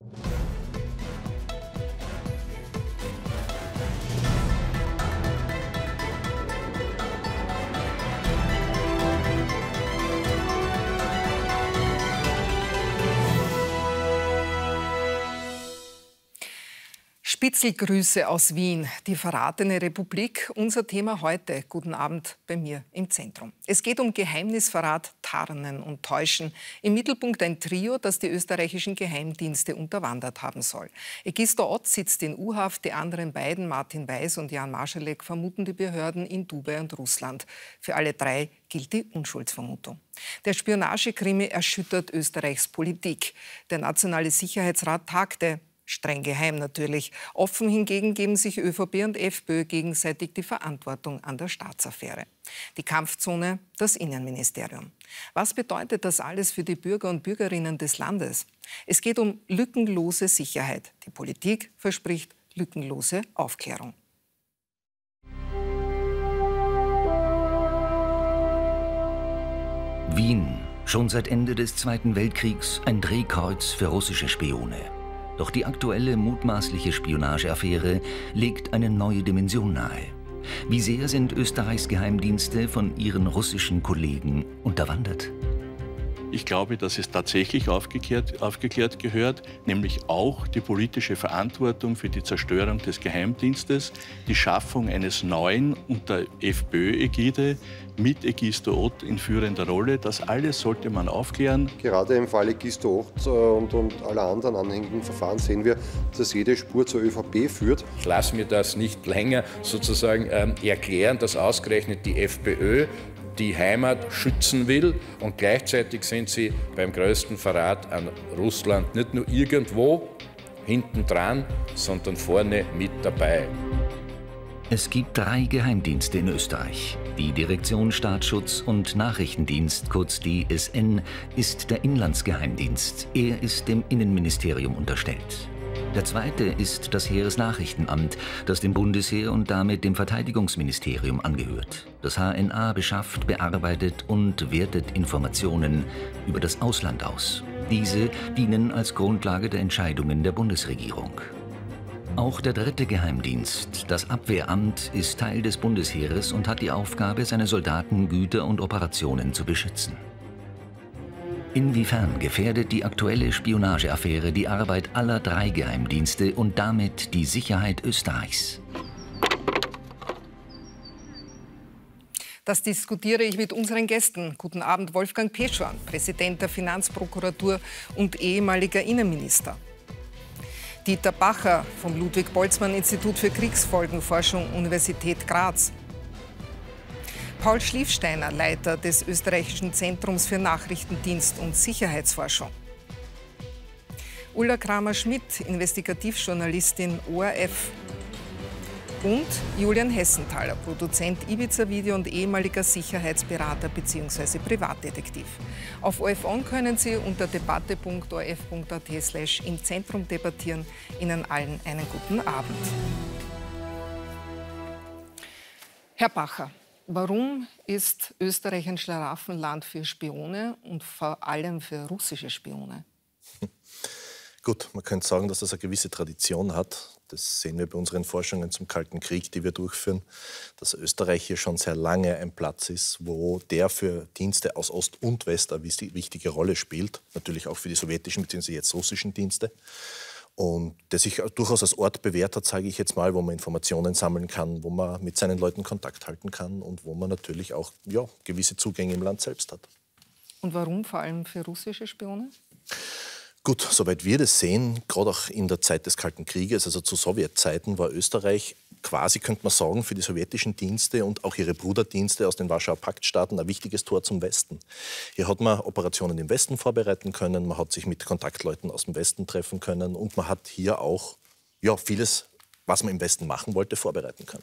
you Spitzelgrüße aus Wien, die verratene Republik, unser Thema heute. Guten Abend bei mir im Zentrum. Es geht um Geheimnisverrat, Tarnen und Täuschen. Im Mittelpunkt ein Trio, das die österreichischen Geheimdienste unterwandert haben soll. Egisto Ott sitzt in U-Haft, die anderen beiden, Martin Weiß und Jan Marschalek, vermuten die Behörden in Dubai und Russland. Für alle drei gilt die Unschuldsvermutung. Der Spionagekrimi erschüttert Österreichs Politik. Der Nationale Sicherheitsrat tagte streng geheim natürlich. Offen hingegen geben sich ÖVP und FPÖ gegenseitig die Verantwortung an der Staatsaffäre. Die Kampfzone, das Innenministerium. Was bedeutet das alles für die Bürger und Bürgerinnen des Landes? Es geht um lückenlose Sicherheit. Die Politik verspricht lückenlose Aufklärung. Wien, schon seit Ende des Zweiten Weltkriegs ein Drehkreuz für russische Spione. Doch die aktuelle mutmaßliche Spionageaffäre legt eine neue Dimension nahe. Wie sehr sind Österreichs Geheimdienste von ihren russischen Kollegen unterwandert? Ich glaube, dass es tatsächlich aufgeklärt, aufgeklärt gehört, nämlich auch die politische Verantwortung für die Zerstörung des Geheimdienstes, die Schaffung eines neuen unter FPÖ-Ägide mit Egisto Ott in führender Rolle. Das alles sollte man aufklären. Gerade im Fall Egisto Ott äh, und, und aller anderen anhängenden Verfahren sehen wir, dass jede Spur zur ÖVP führt. Ich lasse mir das nicht länger sozusagen ähm, erklären, dass ausgerechnet die FPÖ die Heimat schützen will und gleichzeitig sind sie beim größten Verrat an Russland nicht nur irgendwo hinten dran, sondern vorne mit dabei. Es gibt drei Geheimdienste in Österreich. Die Direktion Staatsschutz und Nachrichtendienst, kurz DSN, ist der Inlandsgeheimdienst. Er ist dem Innenministerium unterstellt. Der zweite ist das Heeresnachrichtenamt, das dem Bundesheer und damit dem Verteidigungsministerium angehört. Das HNA beschafft, bearbeitet und wertet Informationen über das Ausland aus. Diese dienen als Grundlage der Entscheidungen der Bundesregierung. Auch der dritte Geheimdienst, das Abwehramt, ist Teil des Bundesheeres und hat die Aufgabe, seine Soldaten, Güter und Operationen zu beschützen. Inwiefern gefährdet die aktuelle Spionageaffäre die Arbeit aller drei Geheimdienste und damit die Sicherheit Österreichs? Das diskutiere ich mit unseren Gästen. Guten Abend, Wolfgang Peschwan, Präsident der Finanzprokuratur und ehemaliger Innenminister. Dieter Bacher vom Ludwig-Boltzmann-Institut für Kriegsfolgenforschung, Universität Graz. Paul Schliefsteiner, Leiter des österreichischen Zentrums für Nachrichtendienst und Sicherheitsforschung. Ulla Kramer-Schmidt, Investigativjournalistin ORF. Und Julian Hessenthaler, Produzent Ibiza Video und ehemaliger Sicherheitsberater bzw. Privatdetektiv. Auf ORF On können Sie unter debatte.orf.at slash im Zentrum debattieren. Ihnen allen einen guten Abend. Herr Bacher, Warum ist Österreich ein Schlaraffenland für Spione und vor allem für russische Spione? Gut, man könnte sagen, dass das eine gewisse Tradition hat. Das sehen wir bei unseren Forschungen zum Kalten Krieg, die wir durchführen, dass Österreich hier schon sehr lange ein Platz ist, wo der für Dienste aus Ost und West eine wichtige Rolle spielt. Natürlich auch für die sowjetischen bzw. jetzt russischen Dienste und der sich durchaus als Ort bewährt hat, sage ich jetzt mal, wo man Informationen sammeln kann, wo man mit seinen Leuten Kontakt halten kann und wo man natürlich auch ja, gewisse Zugänge im Land selbst hat. Und warum vor allem für russische Spione? Gut, soweit wir das sehen, gerade auch in der Zeit des Kalten Krieges, also zu Sowjetzeiten, war Österreich quasi, könnte man sagen, für die sowjetischen Dienste und auch ihre Bruderdienste aus den Warschauer Paktstaaten ein wichtiges Tor zum Westen. Hier hat man Operationen im Westen vorbereiten können, man hat sich mit Kontaktleuten aus dem Westen treffen können und man hat hier auch ja, vieles, was man im Westen machen wollte, vorbereiten können.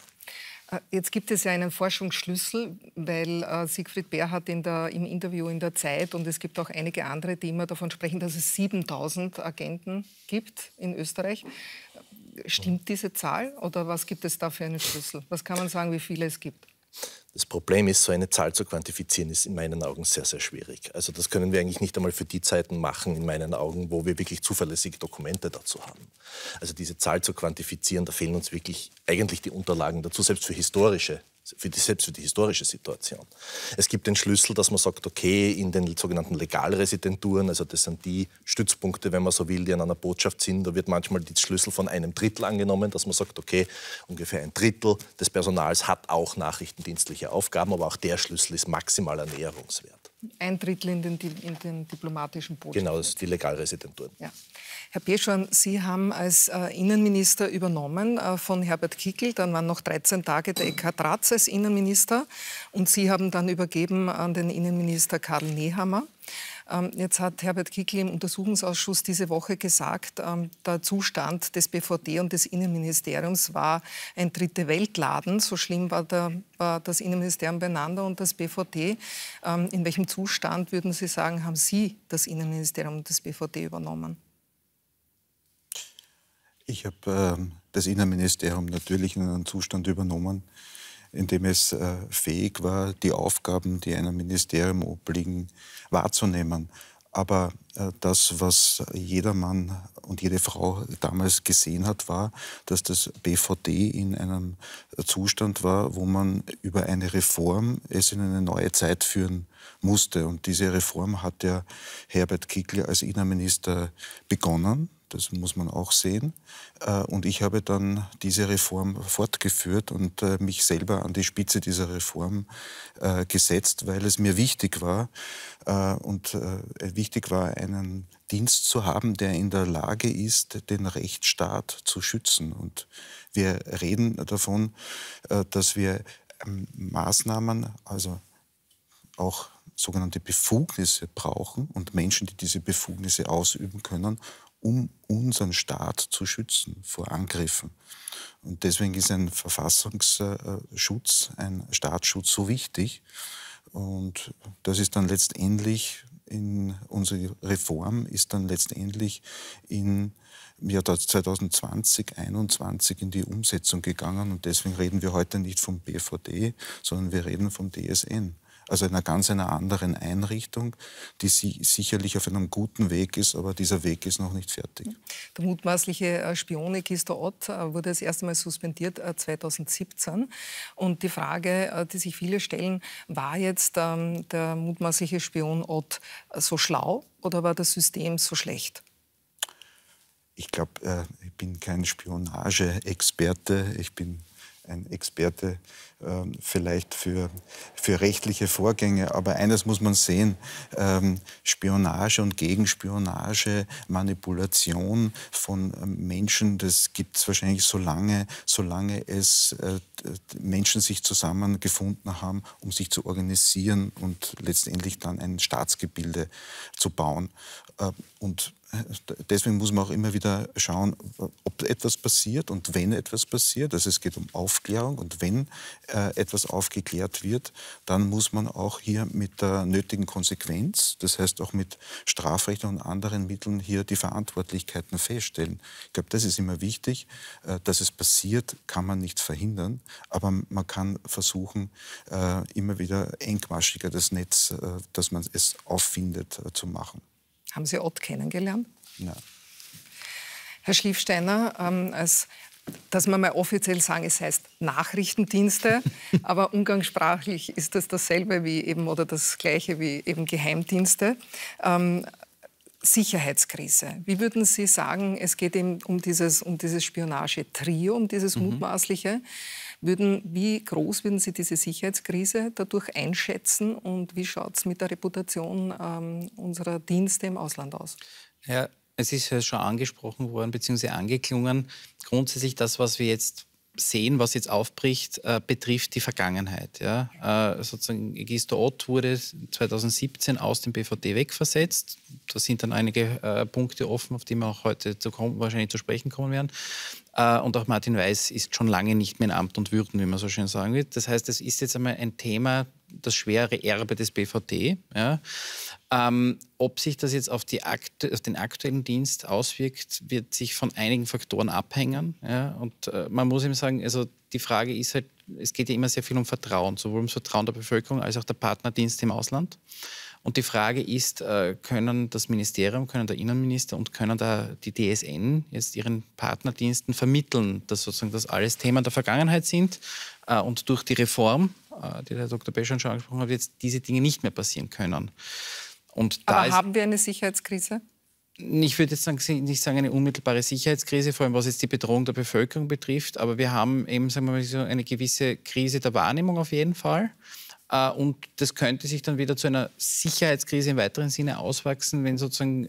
Äh, jetzt gibt es ja einen Forschungsschlüssel, weil äh, Siegfried Berhardt in der, im Interview in der Zeit und es gibt auch einige andere, die immer davon sprechen, dass es 7000 Agenten gibt in Österreich. Stimmt diese Zahl oder was gibt es da für einen Schlüssel? Was kann man sagen, wie viele es gibt? Das Problem ist, so eine Zahl zu quantifizieren, ist in meinen Augen sehr, sehr schwierig. Also das können wir eigentlich nicht einmal für die Zeiten machen, in meinen Augen, wo wir wirklich zuverlässige Dokumente dazu haben. Also diese Zahl zu quantifizieren, da fehlen uns wirklich eigentlich die Unterlagen dazu, selbst für historische für die, selbst für die historische Situation. Es gibt den Schlüssel, dass man sagt, okay, in den sogenannten Legalresidenturen, also das sind die Stützpunkte, wenn man so will, die an einer Botschaft sind, da wird manchmal der Schlüssel von einem Drittel angenommen, dass man sagt, okay, ungefähr ein Drittel des Personals hat auch nachrichtendienstliche Aufgaben, aber auch der Schlüssel ist maximal ernährungswert ein Drittel in den, in den diplomatischen Botschaften. Genau, das ist die Legalresidenturen. Ja. Herr Peschorn, Sie haben als äh, Innenminister übernommen äh, von Herbert Kickel. Dann waren noch 13 Tage der Eckhard Ratz als Innenminister. Und Sie haben dann übergeben an den Innenminister Karl Nehammer. Ähm, jetzt hat Herbert Kickl im Untersuchungsausschuss diese Woche gesagt, ähm, der Zustand des BVD und des Innenministeriums war ein dritte Weltladen. So schlimm war, der, war das Innenministerium beieinander und das BVD. Ähm, in welchem Zustand, würden Sie sagen, haben Sie das Innenministerium und das BVD übernommen? Ich habe äh, das Innenministerium natürlich in einem Zustand übernommen, in dem es äh, fähig war, die Aufgaben, die einem Ministerium obliegen, wahrzunehmen. Aber äh, das, was jeder Mann und jede Frau damals gesehen hat, war, dass das BVD in einem Zustand war, wo man über eine Reform es in eine neue Zeit führen musste. Und diese Reform hat ja Herbert Kickl als Innenminister begonnen das muss man auch sehen. Äh, und ich habe dann diese Reform fortgeführt und äh, mich selber an die Spitze dieser Reform äh, gesetzt, weil es mir wichtig war und wichtig war, einen Dienst zu haben, der in der Lage ist, den Rechtsstaat zu schützen. Und wir reden davon, dass wir ähm, Maßnahmen, also auch sogenannte Befugnisse brauchen und Menschen, die diese Befugnisse ausüben können, um unseren Staat zu schützen vor Angriffen. Und deswegen ist ein Verfassungsschutz, ein Staatsschutz so wichtig. Und das ist dann letztendlich in unsere Reform, ist dann letztendlich in im Jahr 2020, 2021 in die Umsetzung gegangen. Und deswegen reden wir heute nicht vom BVD, sondern wir reden vom DSN also einer ganz einer anderen Einrichtung, die si sicherlich auf einem guten Weg ist, aber dieser Weg ist noch nicht fertig. Der mutmaßliche äh, Spione Gister Ott äh, wurde das erste Mal suspendiert 2017. Äh, Und die Frage, die sich viele stellen, war jetzt ähm, der mutmaßliche Spion Ott so schlau oder war das System so schlecht? Ich glaube, äh, ich bin kein Spionage-Experte. Ich bin ein Experte ähm, vielleicht für, für rechtliche Vorgänge. Aber eines muss man sehen, ähm, Spionage und Gegenspionage, Manipulation von ähm, Menschen, das gibt es wahrscheinlich so lange, solange es äh, Menschen sich zusammengefunden haben, um sich zu organisieren und letztendlich dann ein Staatsgebilde zu bauen. Äh, und deswegen muss man auch immer wieder schauen, ob etwas passiert und wenn etwas passiert. Also es geht um Aufklärung und wenn äh, etwas aufgeklärt wird, dann muss man auch hier mit der nötigen Konsequenz, das heißt auch mit Strafrecht und anderen Mitteln hier die Verantwortlichkeiten feststellen. Ich glaube, das ist immer wichtig. Äh, dass es passiert, kann man nicht verhindern, aber man kann versuchen, äh, immer wieder engmaschiger das Netz, äh, dass man es auffindet, äh, zu machen. Haben Sie Ott kennengelernt? Nein. Herr Schliefsteiner, ähm, als dass man mal offiziell sagen, es heißt Nachrichtendienste, aber umgangssprachlich ist das dasselbe wie eben oder das gleiche wie eben Geheimdienste. Ähm, Sicherheitskrise. Wie würden Sie sagen, es geht eben um dieses, um dieses Spionage-Trio, um dieses mhm. mutmaßliche. Würden, wie groß würden Sie diese Sicherheitskrise dadurch einschätzen und wie schaut es mit der Reputation ähm, unserer Dienste im Ausland aus? Ja, es ist ja schon angesprochen worden bzw. angeklungen. Grundsätzlich das, was wir jetzt sehen, was jetzt aufbricht, äh, betrifft die Vergangenheit. Ja? Äh, sozusagen Gisto Ott wurde 2017 aus dem BVD wegversetzt. Da sind dann einige äh, Punkte offen, auf die wir auch heute zu kommen, wahrscheinlich zu sprechen kommen werden. Äh, und auch Martin Weiß ist schon lange nicht mehr in Amt und Würden, wie man so schön sagen wird. Das heißt, es ist jetzt einmal ein Thema, das schwere Erbe des BVT. Ja. Ähm, ob sich das jetzt auf, auf, den aktuellen Dienst auswirkt, wird sich von einigen Faktoren abhängen. Ja. Und äh, man muss eben sagen, also die Frage ist halt, es geht ja immer sehr viel um Vertrauen, sowohl ums Vertrauen der Bevölkerung als auch der Partnerdienste im Ausland. Und die Frage ist, äh, können das Ministerium, können der Innenminister und können da die DSN jetzt ihren Partnerdiensten vermitteln, dass sozusagen das alles Themen der Vergangenheit sind äh, und durch die Reform, äh, die der Dr. Beschon schon angesprochen hat, jetzt diese Dinge nicht mehr passieren können. Und Aber haben wir eine Sicherheitskrise? ich würde jetzt nicht sagen eine unmittelbare Sicherheitskrise, vor allem was jetzt die Bedrohung der Bevölkerung betrifft, aber wir haben eben, sagen wir mal, so eine gewisse Krise der Wahrnehmung auf jeden Fall. Äh, und das könnte sich dann wieder zu einer Sicherheitskrise im weiteren Sinne auswachsen, wenn sozusagen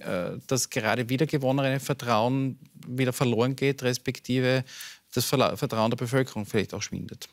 das gerade wiedergewonnene Vertrauen wieder verloren geht, respektive das Vertrauen der Bevölkerung vielleicht auch schwindet.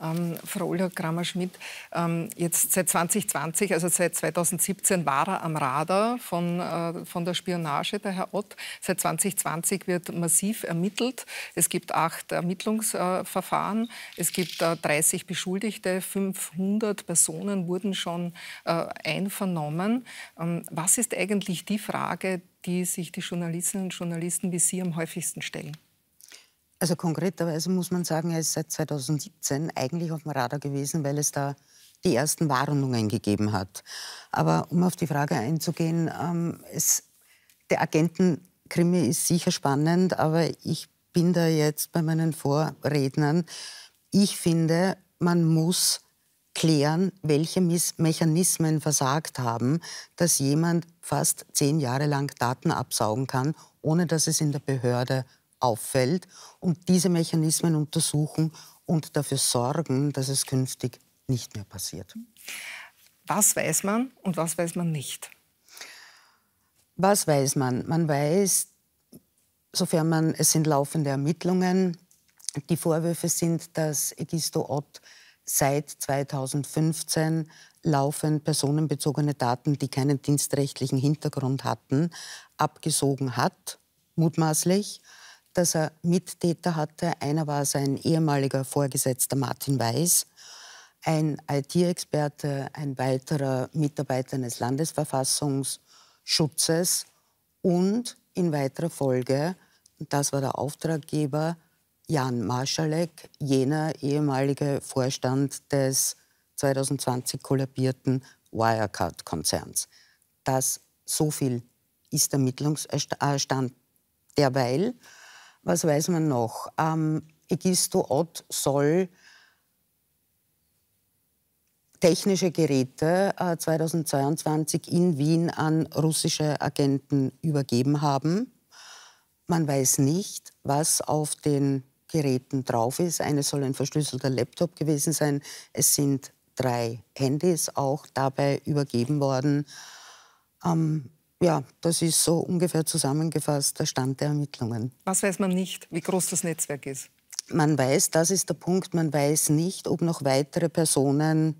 Ähm, Frau Ulla Kramer-Schmidt, ähm, jetzt seit 2020, also seit 2017 war er am Radar von, äh, von der Spionage, der Herr Ott. Seit 2020 wird massiv ermittelt. Es gibt acht Ermittlungsverfahren. es gibt äh, 30 Beschuldigte. 500 Personen wurden schon äh, einvernommen. Ähm, was ist eigentlich die Frage, die sich die Journalistinnen und Journalisten wie Sie am häufigsten stellen? Also konkreterweise muss man sagen, er ist seit 2017 eigentlich auf dem Radar gewesen, weil es da die ersten Warnungen gegeben hat. Aber um auf die Frage einzugehen, ähm, es, der Agentenkrimi ist sicher spannend, aber ich bin da jetzt bei meinen Vorrednern. Ich finde, man muss klären, welche Mechanismen versagt haben, dass jemand fast zehn Jahre lang Daten absaugen kann, ohne dass es in der Behörde auffällt und diese Mechanismen untersuchen und dafür sorgen, dass es künftig nicht mehr passiert. Was weiß man und was weiß man nicht? Was weiß man? Man weiß, sofern man, es sind laufende Ermittlungen, die Vorwürfe sind, dass Egisto Ott seit 2015 laufend personenbezogene Daten, die keinen dienstrechtlichen Hintergrund hatten, abgesogen hat, mutmaßlich dass er Mittäter hatte. Einer war sein ehemaliger Vorgesetzter Martin Weiß, ein IT-Experte, ein weiterer Mitarbeiter eines Landesverfassungsschutzes und in weiterer Folge, das war der Auftraggeber, Jan Marschalek, jener ehemalige Vorstand des 2020 kollabierten Wirecard-Konzerns. Das so viel ist Ermittlungsstand äh, äh, derweil. Was weiß man noch? Ähm, Egisto Ott soll technische Geräte äh, 2022 in Wien an russische Agenten übergeben haben. Man weiß nicht, was auf den Geräten drauf ist. Eines soll ein verschlüsselter Laptop gewesen sein. Es sind drei Handys auch dabei übergeben worden. Ähm, ja, das ist so ungefähr zusammengefasst der Stand der Ermittlungen. Was weiß man nicht, wie groß das Netzwerk ist? Man weiß, das ist der Punkt, man weiß nicht, ob noch weitere Personen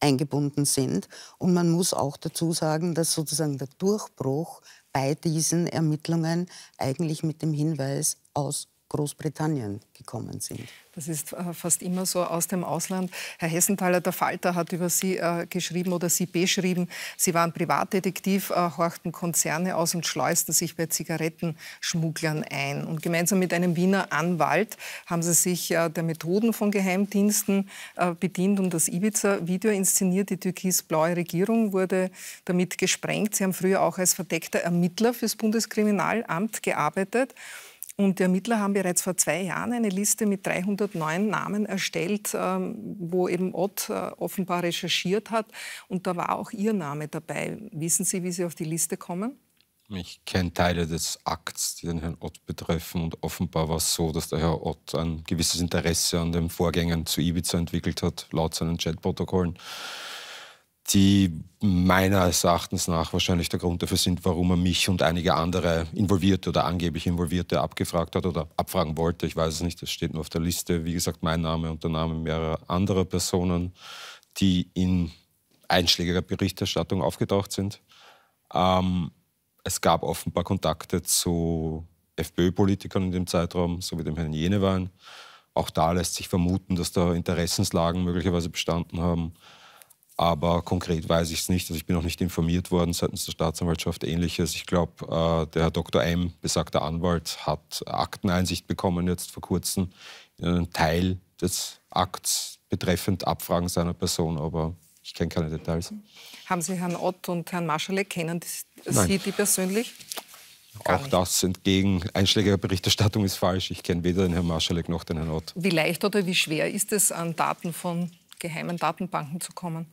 eingebunden sind. Und man muss auch dazu sagen, dass sozusagen der Durchbruch bei diesen Ermittlungen eigentlich mit dem Hinweis aus Großbritannien gekommen sind. Das ist äh, fast immer so aus dem Ausland. Herr Hessenthaler, der Falter hat über Sie äh, geschrieben oder Sie beschrieben. Sie waren Privatdetektiv, äh, horchten Konzerne aus und schleusten sich bei Zigarettenschmugglern ein. Und gemeinsam mit einem Wiener Anwalt haben Sie sich äh, der Methoden von Geheimdiensten äh, bedient und das Ibiza-Video inszeniert. Die türkis-blaue Regierung wurde damit gesprengt. Sie haben früher auch als verdeckter Ermittler fürs Bundeskriminalamt gearbeitet. Und die Ermittler haben bereits vor zwei Jahren eine Liste mit 309 Namen erstellt, ähm, wo eben Ott äh, offenbar recherchiert hat. Und da war auch Ihr Name dabei. Wissen Sie, wie Sie auf die Liste kommen? Ich kenne Teile des Akts, die den Herrn Ott betreffen. Und offenbar war es so, dass der Herr Ott ein gewisses Interesse an den Vorgängen zu Ibiza entwickelt hat, laut seinen Chatprotokollen. protokollen die meines Erachtens nach wahrscheinlich der Grund dafür sind, warum er mich und einige andere involvierte oder angeblich involvierte abgefragt hat oder abfragen wollte. Ich weiß es nicht, das steht nur auf der Liste. Wie gesagt, mein Name und der Name mehrerer anderer Personen, die in einschlägiger Berichterstattung aufgetaucht sind. Ähm, es gab offenbar Kontakte zu FPÖ-Politikern in dem Zeitraum, so wie dem Herrn Jenewein. Auch da lässt sich vermuten, dass da Interessenslagen möglicherweise bestanden haben. Aber konkret weiß ich es nicht. Also ich bin noch nicht informiert worden seitens der Staatsanwaltschaft ähnliches. Ich glaube, äh, der Herr Dr. M., besagter Anwalt, hat Akteneinsicht bekommen jetzt vor kurzem in einen Teil des Akts betreffend Abfragen seiner Person, aber ich kenne keine Details. Haben Sie Herrn Ott und Herrn Maschalek, kennen die, Sie die persönlich? Gar auch nicht. das entgegen einschlägiger Berichterstattung ist falsch. Ich kenne weder den Herrn Maschalek noch den Herrn Ott. Wie leicht oder wie schwer ist es, an Daten von geheimen Datenbanken zu kommen?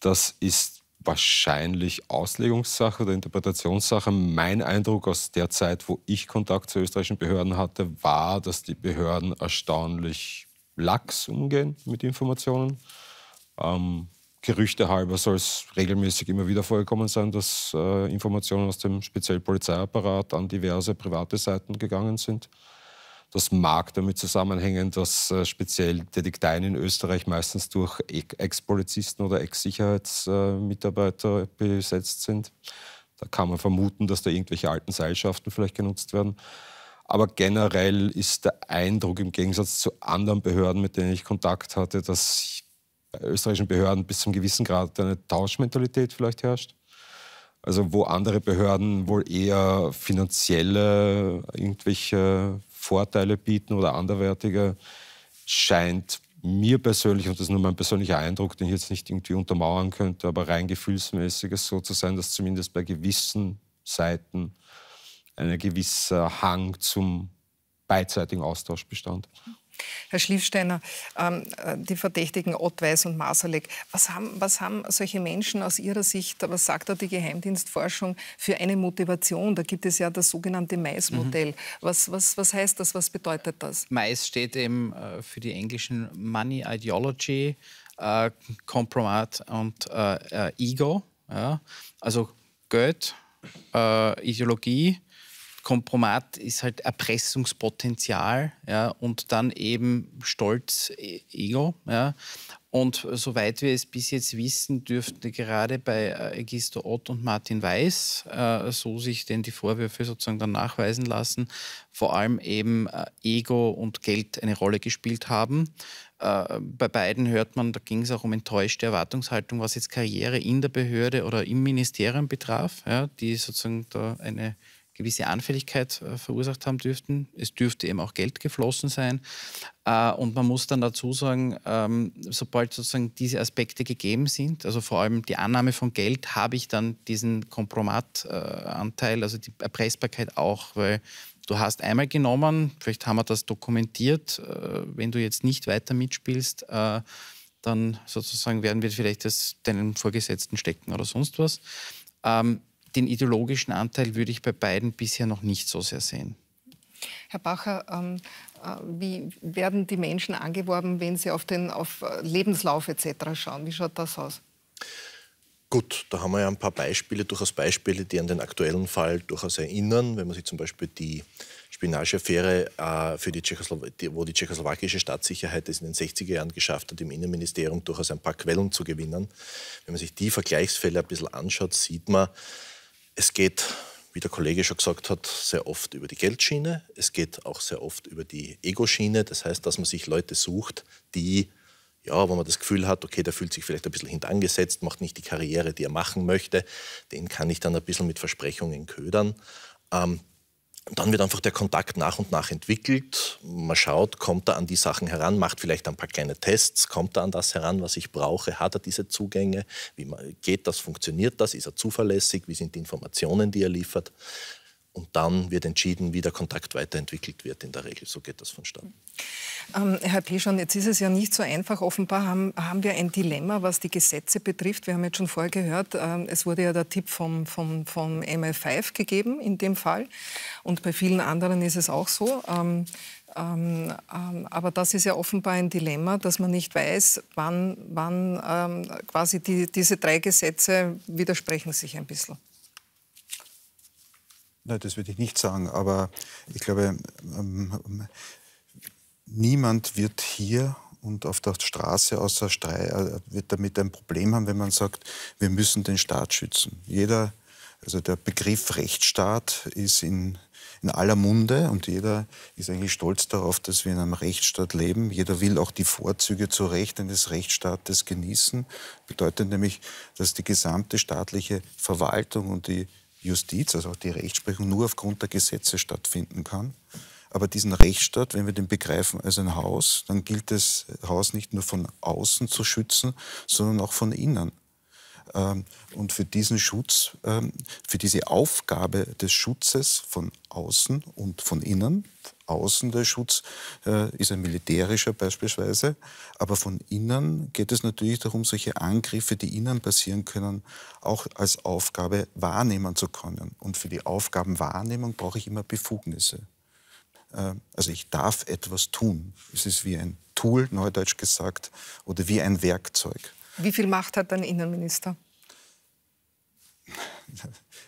Das ist wahrscheinlich Auslegungssache oder Interpretationssache. Mein Eindruck aus der Zeit, wo ich Kontakt zu österreichischen Behörden hatte, war, dass die Behörden erstaunlich lax umgehen mit Informationen. Ähm, Gerüchte halber soll es regelmäßig immer wieder vorgekommen sein, dass äh, Informationen aus dem speziellen Polizeiapparat an diverse private Seiten gegangen sind. Das mag damit zusammenhängen, dass äh, speziell Detekteien in Österreich meistens durch Ex-Polizisten oder Ex-Sicherheitsmitarbeiter äh, besetzt sind. Da kann man vermuten, dass da irgendwelche alten Seilschaften vielleicht genutzt werden. Aber generell ist der Eindruck im Gegensatz zu anderen Behörden, mit denen ich Kontakt hatte, dass bei österreichischen Behörden bis zum gewissen Grad eine Tauschmentalität vielleicht herrscht. Also wo andere Behörden wohl eher finanzielle irgendwelche Vorteile bieten oder anderweitiger, scheint mir persönlich, und das ist nur mein persönlicher Eindruck, den ich jetzt nicht irgendwie untermauern könnte, aber rein gefühlsmäßig so zu sein, dass zumindest bei gewissen Seiten ein gewisser Hang zum beidseitigen Austausch bestand. Herr Schliefsteiner, ähm, äh, die Verdächtigen Ottweis und Masalek, was haben, was haben solche Menschen aus Ihrer Sicht, was sagt da die Geheimdienstforschung für eine Motivation? Da gibt es ja das sogenannte Mais-Modell. Mhm. Was, was, was heißt das? Was bedeutet das? Mais steht eben äh, für die englischen Money Ideology, äh, Kompromat und äh, äh Ego. Ja? Also Geld, äh, Ideologie, Kompromat ist halt Erpressungspotenzial ja, und dann eben Stolz, e-, Ego. Ja. Und soweit wir es bis jetzt wissen, dürfte gerade bei äh, Egisto Ott und Martin Weiß, äh, so sich denn die Vorwürfe sozusagen dann nachweisen lassen, vor allem eben äh, Ego und Geld eine Rolle gespielt haben. Äh, bei beiden hört man, da ging es auch um enttäuschte Erwartungshaltung, was jetzt Karriere in der Behörde oder im Ministerium betraf, ja, die sozusagen da eine gewisse Anfälligkeit äh, verursacht haben dürften. Es dürfte eben auch Geld geflossen sein. Äh, und man muss dann dazu sagen, ähm, sobald sozusagen diese Aspekte gegeben sind, also vor allem die Annahme von Geld, habe ich dann diesen Kompromatanteil, äh, also die Erpressbarkeit auch, weil du hast einmal genommen, vielleicht haben wir das dokumentiert, äh, wenn du jetzt nicht weiter mitspielst, äh, dann sozusagen werden wir vielleicht das deinen Vorgesetzten stecken oder sonst was. Ähm, den ideologischen Anteil würde ich bei beiden bisher noch nicht so sehr sehen. Herr Bacher, ähm, äh, wie werden die Menschen angeworben, wenn sie auf den auf äh, Lebenslauf etc. schauen? Wie schaut das aus? Gut, da haben wir ja ein paar Beispiele, durchaus Beispiele, die an den aktuellen Fall durchaus erinnern. Wenn man sich zum Beispiel die Spionageaffäre, äh, für die wo die tschechoslowakische Staatssicherheit es in den 60er Jahren geschafft hat, im Innenministerium durchaus ein paar Quellen zu gewinnen. Wenn man sich die Vergleichsfälle ein bisschen anschaut, sieht man, es geht, wie der Kollege schon gesagt hat, sehr oft über die Geldschiene. Es geht auch sehr oft über die Ego-Schiene. Das heißt, dass man sich Leute sucht, die, ja, wo man das Gefühl hat, okay, der fühlt sich vielleicht ein bisschen hintangesetzt, macht nicht die Karriere, die er machen möchte. Den kann ich dann ein bisschen mit Versprechungen ködern. Ähm, dann wird einfach der Kontakt nach und nach entwickelt. Man schaut, kommt er an die Sachen heran, macht vielleicht ein paar kleine Tests, kommt er an das heran, was ich brauche, hat er diese Zugänge, wie geht das, funktioniert das, ist er zuverlässig, wie sind die Informationen, die er liefert und dann wird entschieden, wie der Kontakt weiterentwickelt wird. In der Regel, so geht das vonstatten. Ähm, Herr Peschon, jetzt ist es ja nicht so einfach. Offenbar haben, haben, wir ein Dilemma, was die Gesetze betrifft. Wir haben jetzt schon vorher gehört, ähm, es wurde ja der Tipp vom, vom, vom MI5 gegeben in dem Fall. Und bei vielen anderen ist es auch so. Ähm, ähm, ähm, aber das ist ja offenbar ein Dilemma, dass man nicht weiß, wann, wann ähm, quasi die, diese drei Gesetze widersprechen sich ein bisschen. Nein, das würde ich nicht sagen, aber ich glaube, ähm, ähm niemand wird hier und auf der Straße außer Streit äh, wird damit ein Problem haben, wenn man sagt, wir müssen den Staat schützen. Jeder, also der Begriff Rechtsstaat ist in in aller Munde und jeder ist eigentlich stolz darauf, dass wir in einem Rechtsstaat leben. Jeder will auch die Vorzüge zu Recht eines Rechtsstaates genießen. Bedeutet nämlich, dass die gesamte staatliche Verwaltung und die Justiz, also auch die Rechtsprechung, nur aufgrund der Gesetze stattfinden kann. Aber diesen Rechtsstaat, wenn wir den begreifen als ein Haus, dann gilt das Haus nicht nur von außen zu schützen, sondern auch von innen. Ähm, und für diesen Schutz, ähm, für diese Aufgabe des Schutzes von außen und von innen, außen der Schutz äh, ist ein militärischer beispielsweise, aber von innen geht es natürlich darum, solche Angriffe, die innen passieren können, auch als Aufgabe wahrnehmen zu können. Und für die Aufgabenwahrnehmung brauche ich immer Befugnisse. Äh, also ich darf etwas tun. Es ist wie ein Tool, neudeutsch gesagt, oder wie ein Werkzeug. Wie viel Macht hat ein Innenminister?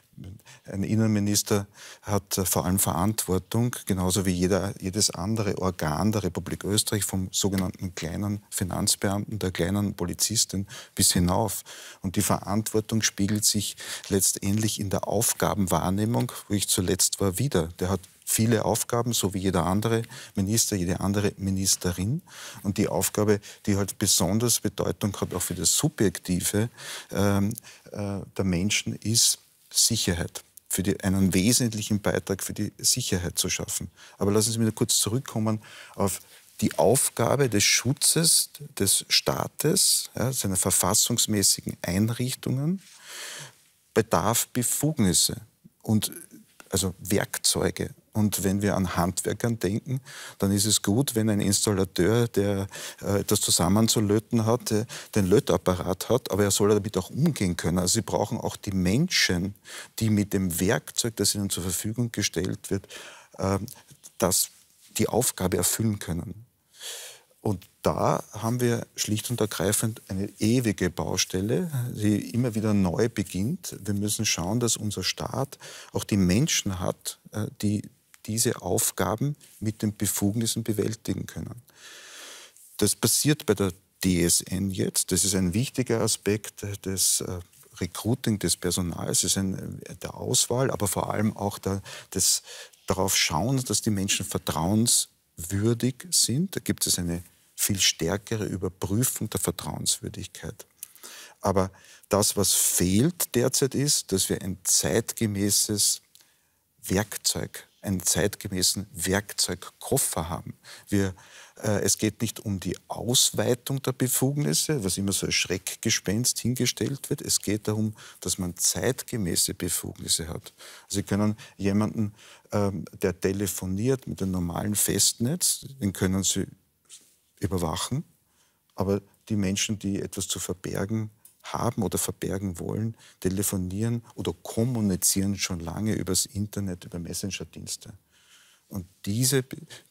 Ein Innenminister hat äh, vor allem Verantwortung, genauso wie jeder, jedes andere Organ der Republik Österreich, vom sogenannten kleinen Finanzbeamten, der kleinen Polizistin bis hinauf. Und die Verantwortung spiegelt sich letztendlich in der Aufgabenwahrnehmung, wo ich zuletzt war, wieder. Der hat viele Aufgaben, so wie jeder andere Minister, jede andere Ministerin. Und die Aufgabe, die halt besonders Bedeutung hat, auch für das Subjektive ähm, äh, der Menschen, ist Sicherheit für die, einen wesentlichen Beitrag für die Sicherheit zu schaffen. Aber lassen Sie mich da kurz zurückkommen auf die Aufgabe des Schutzes des Staates, ja, seiner verfassungsmäßigen Einrichtungen, bedarf Befugnisse. Und also Werkzeuge. Und wenn wir an Handwerkern denken, dann ist es gut, wenn ein Installateur, der äh, etwas zusammenzulöten hat, äh, den Lötapparat hat, aber er soll damit auch umgehen können. Also sie brauchen auch die Menschen, die mit dem Werkzeug, das ihnen zur Verfügung gestellt wird, äh, das, die Aufgabe erfüllen können. Und da haben wir schlicht und ergreifend eine ewige Baustelle, die immer wieder neu beginnt. Wir müssen schauen, dass unser Staat auch die Menschen hat, äh, die diese Aufgaben mit den Befugnissen bewältigen können. Das passiert bei der DSN jetzt. Das ist ein wichtiger Aspekt des äh, Recruiting des Personals, ist ein, äh, der Auswahl, aber vor allem auch der, des darauf schauen, dass die Menschen vertrauenswürdig sind. Da gibt es eine viel stärkere Überprüfung der Vertrauenswürdigkeit. Aber das, was fehlt derzeit ist, dass wir ein zeitgemäßes Werkzeug, einen zeitgemäßen Werkzeugkoffer haben. Wir, äh, es geht nicht um die Ausweitung der Befugnisse, was immer so als Schreckgespenst hingestellt wird. Es geht darum, dass man zeitgemäße Befugnisse hat. Also Sie können jemanden, ähm, der telefoniert mit einem normalen Festnetz, den können Sie überwachen. Aber die Menschen, die etwas zu verbergen haben oder verbergen wollen, telefonieren oder kommunizieren schon lange übers Internet, über Messenger-Dienste. Und diese,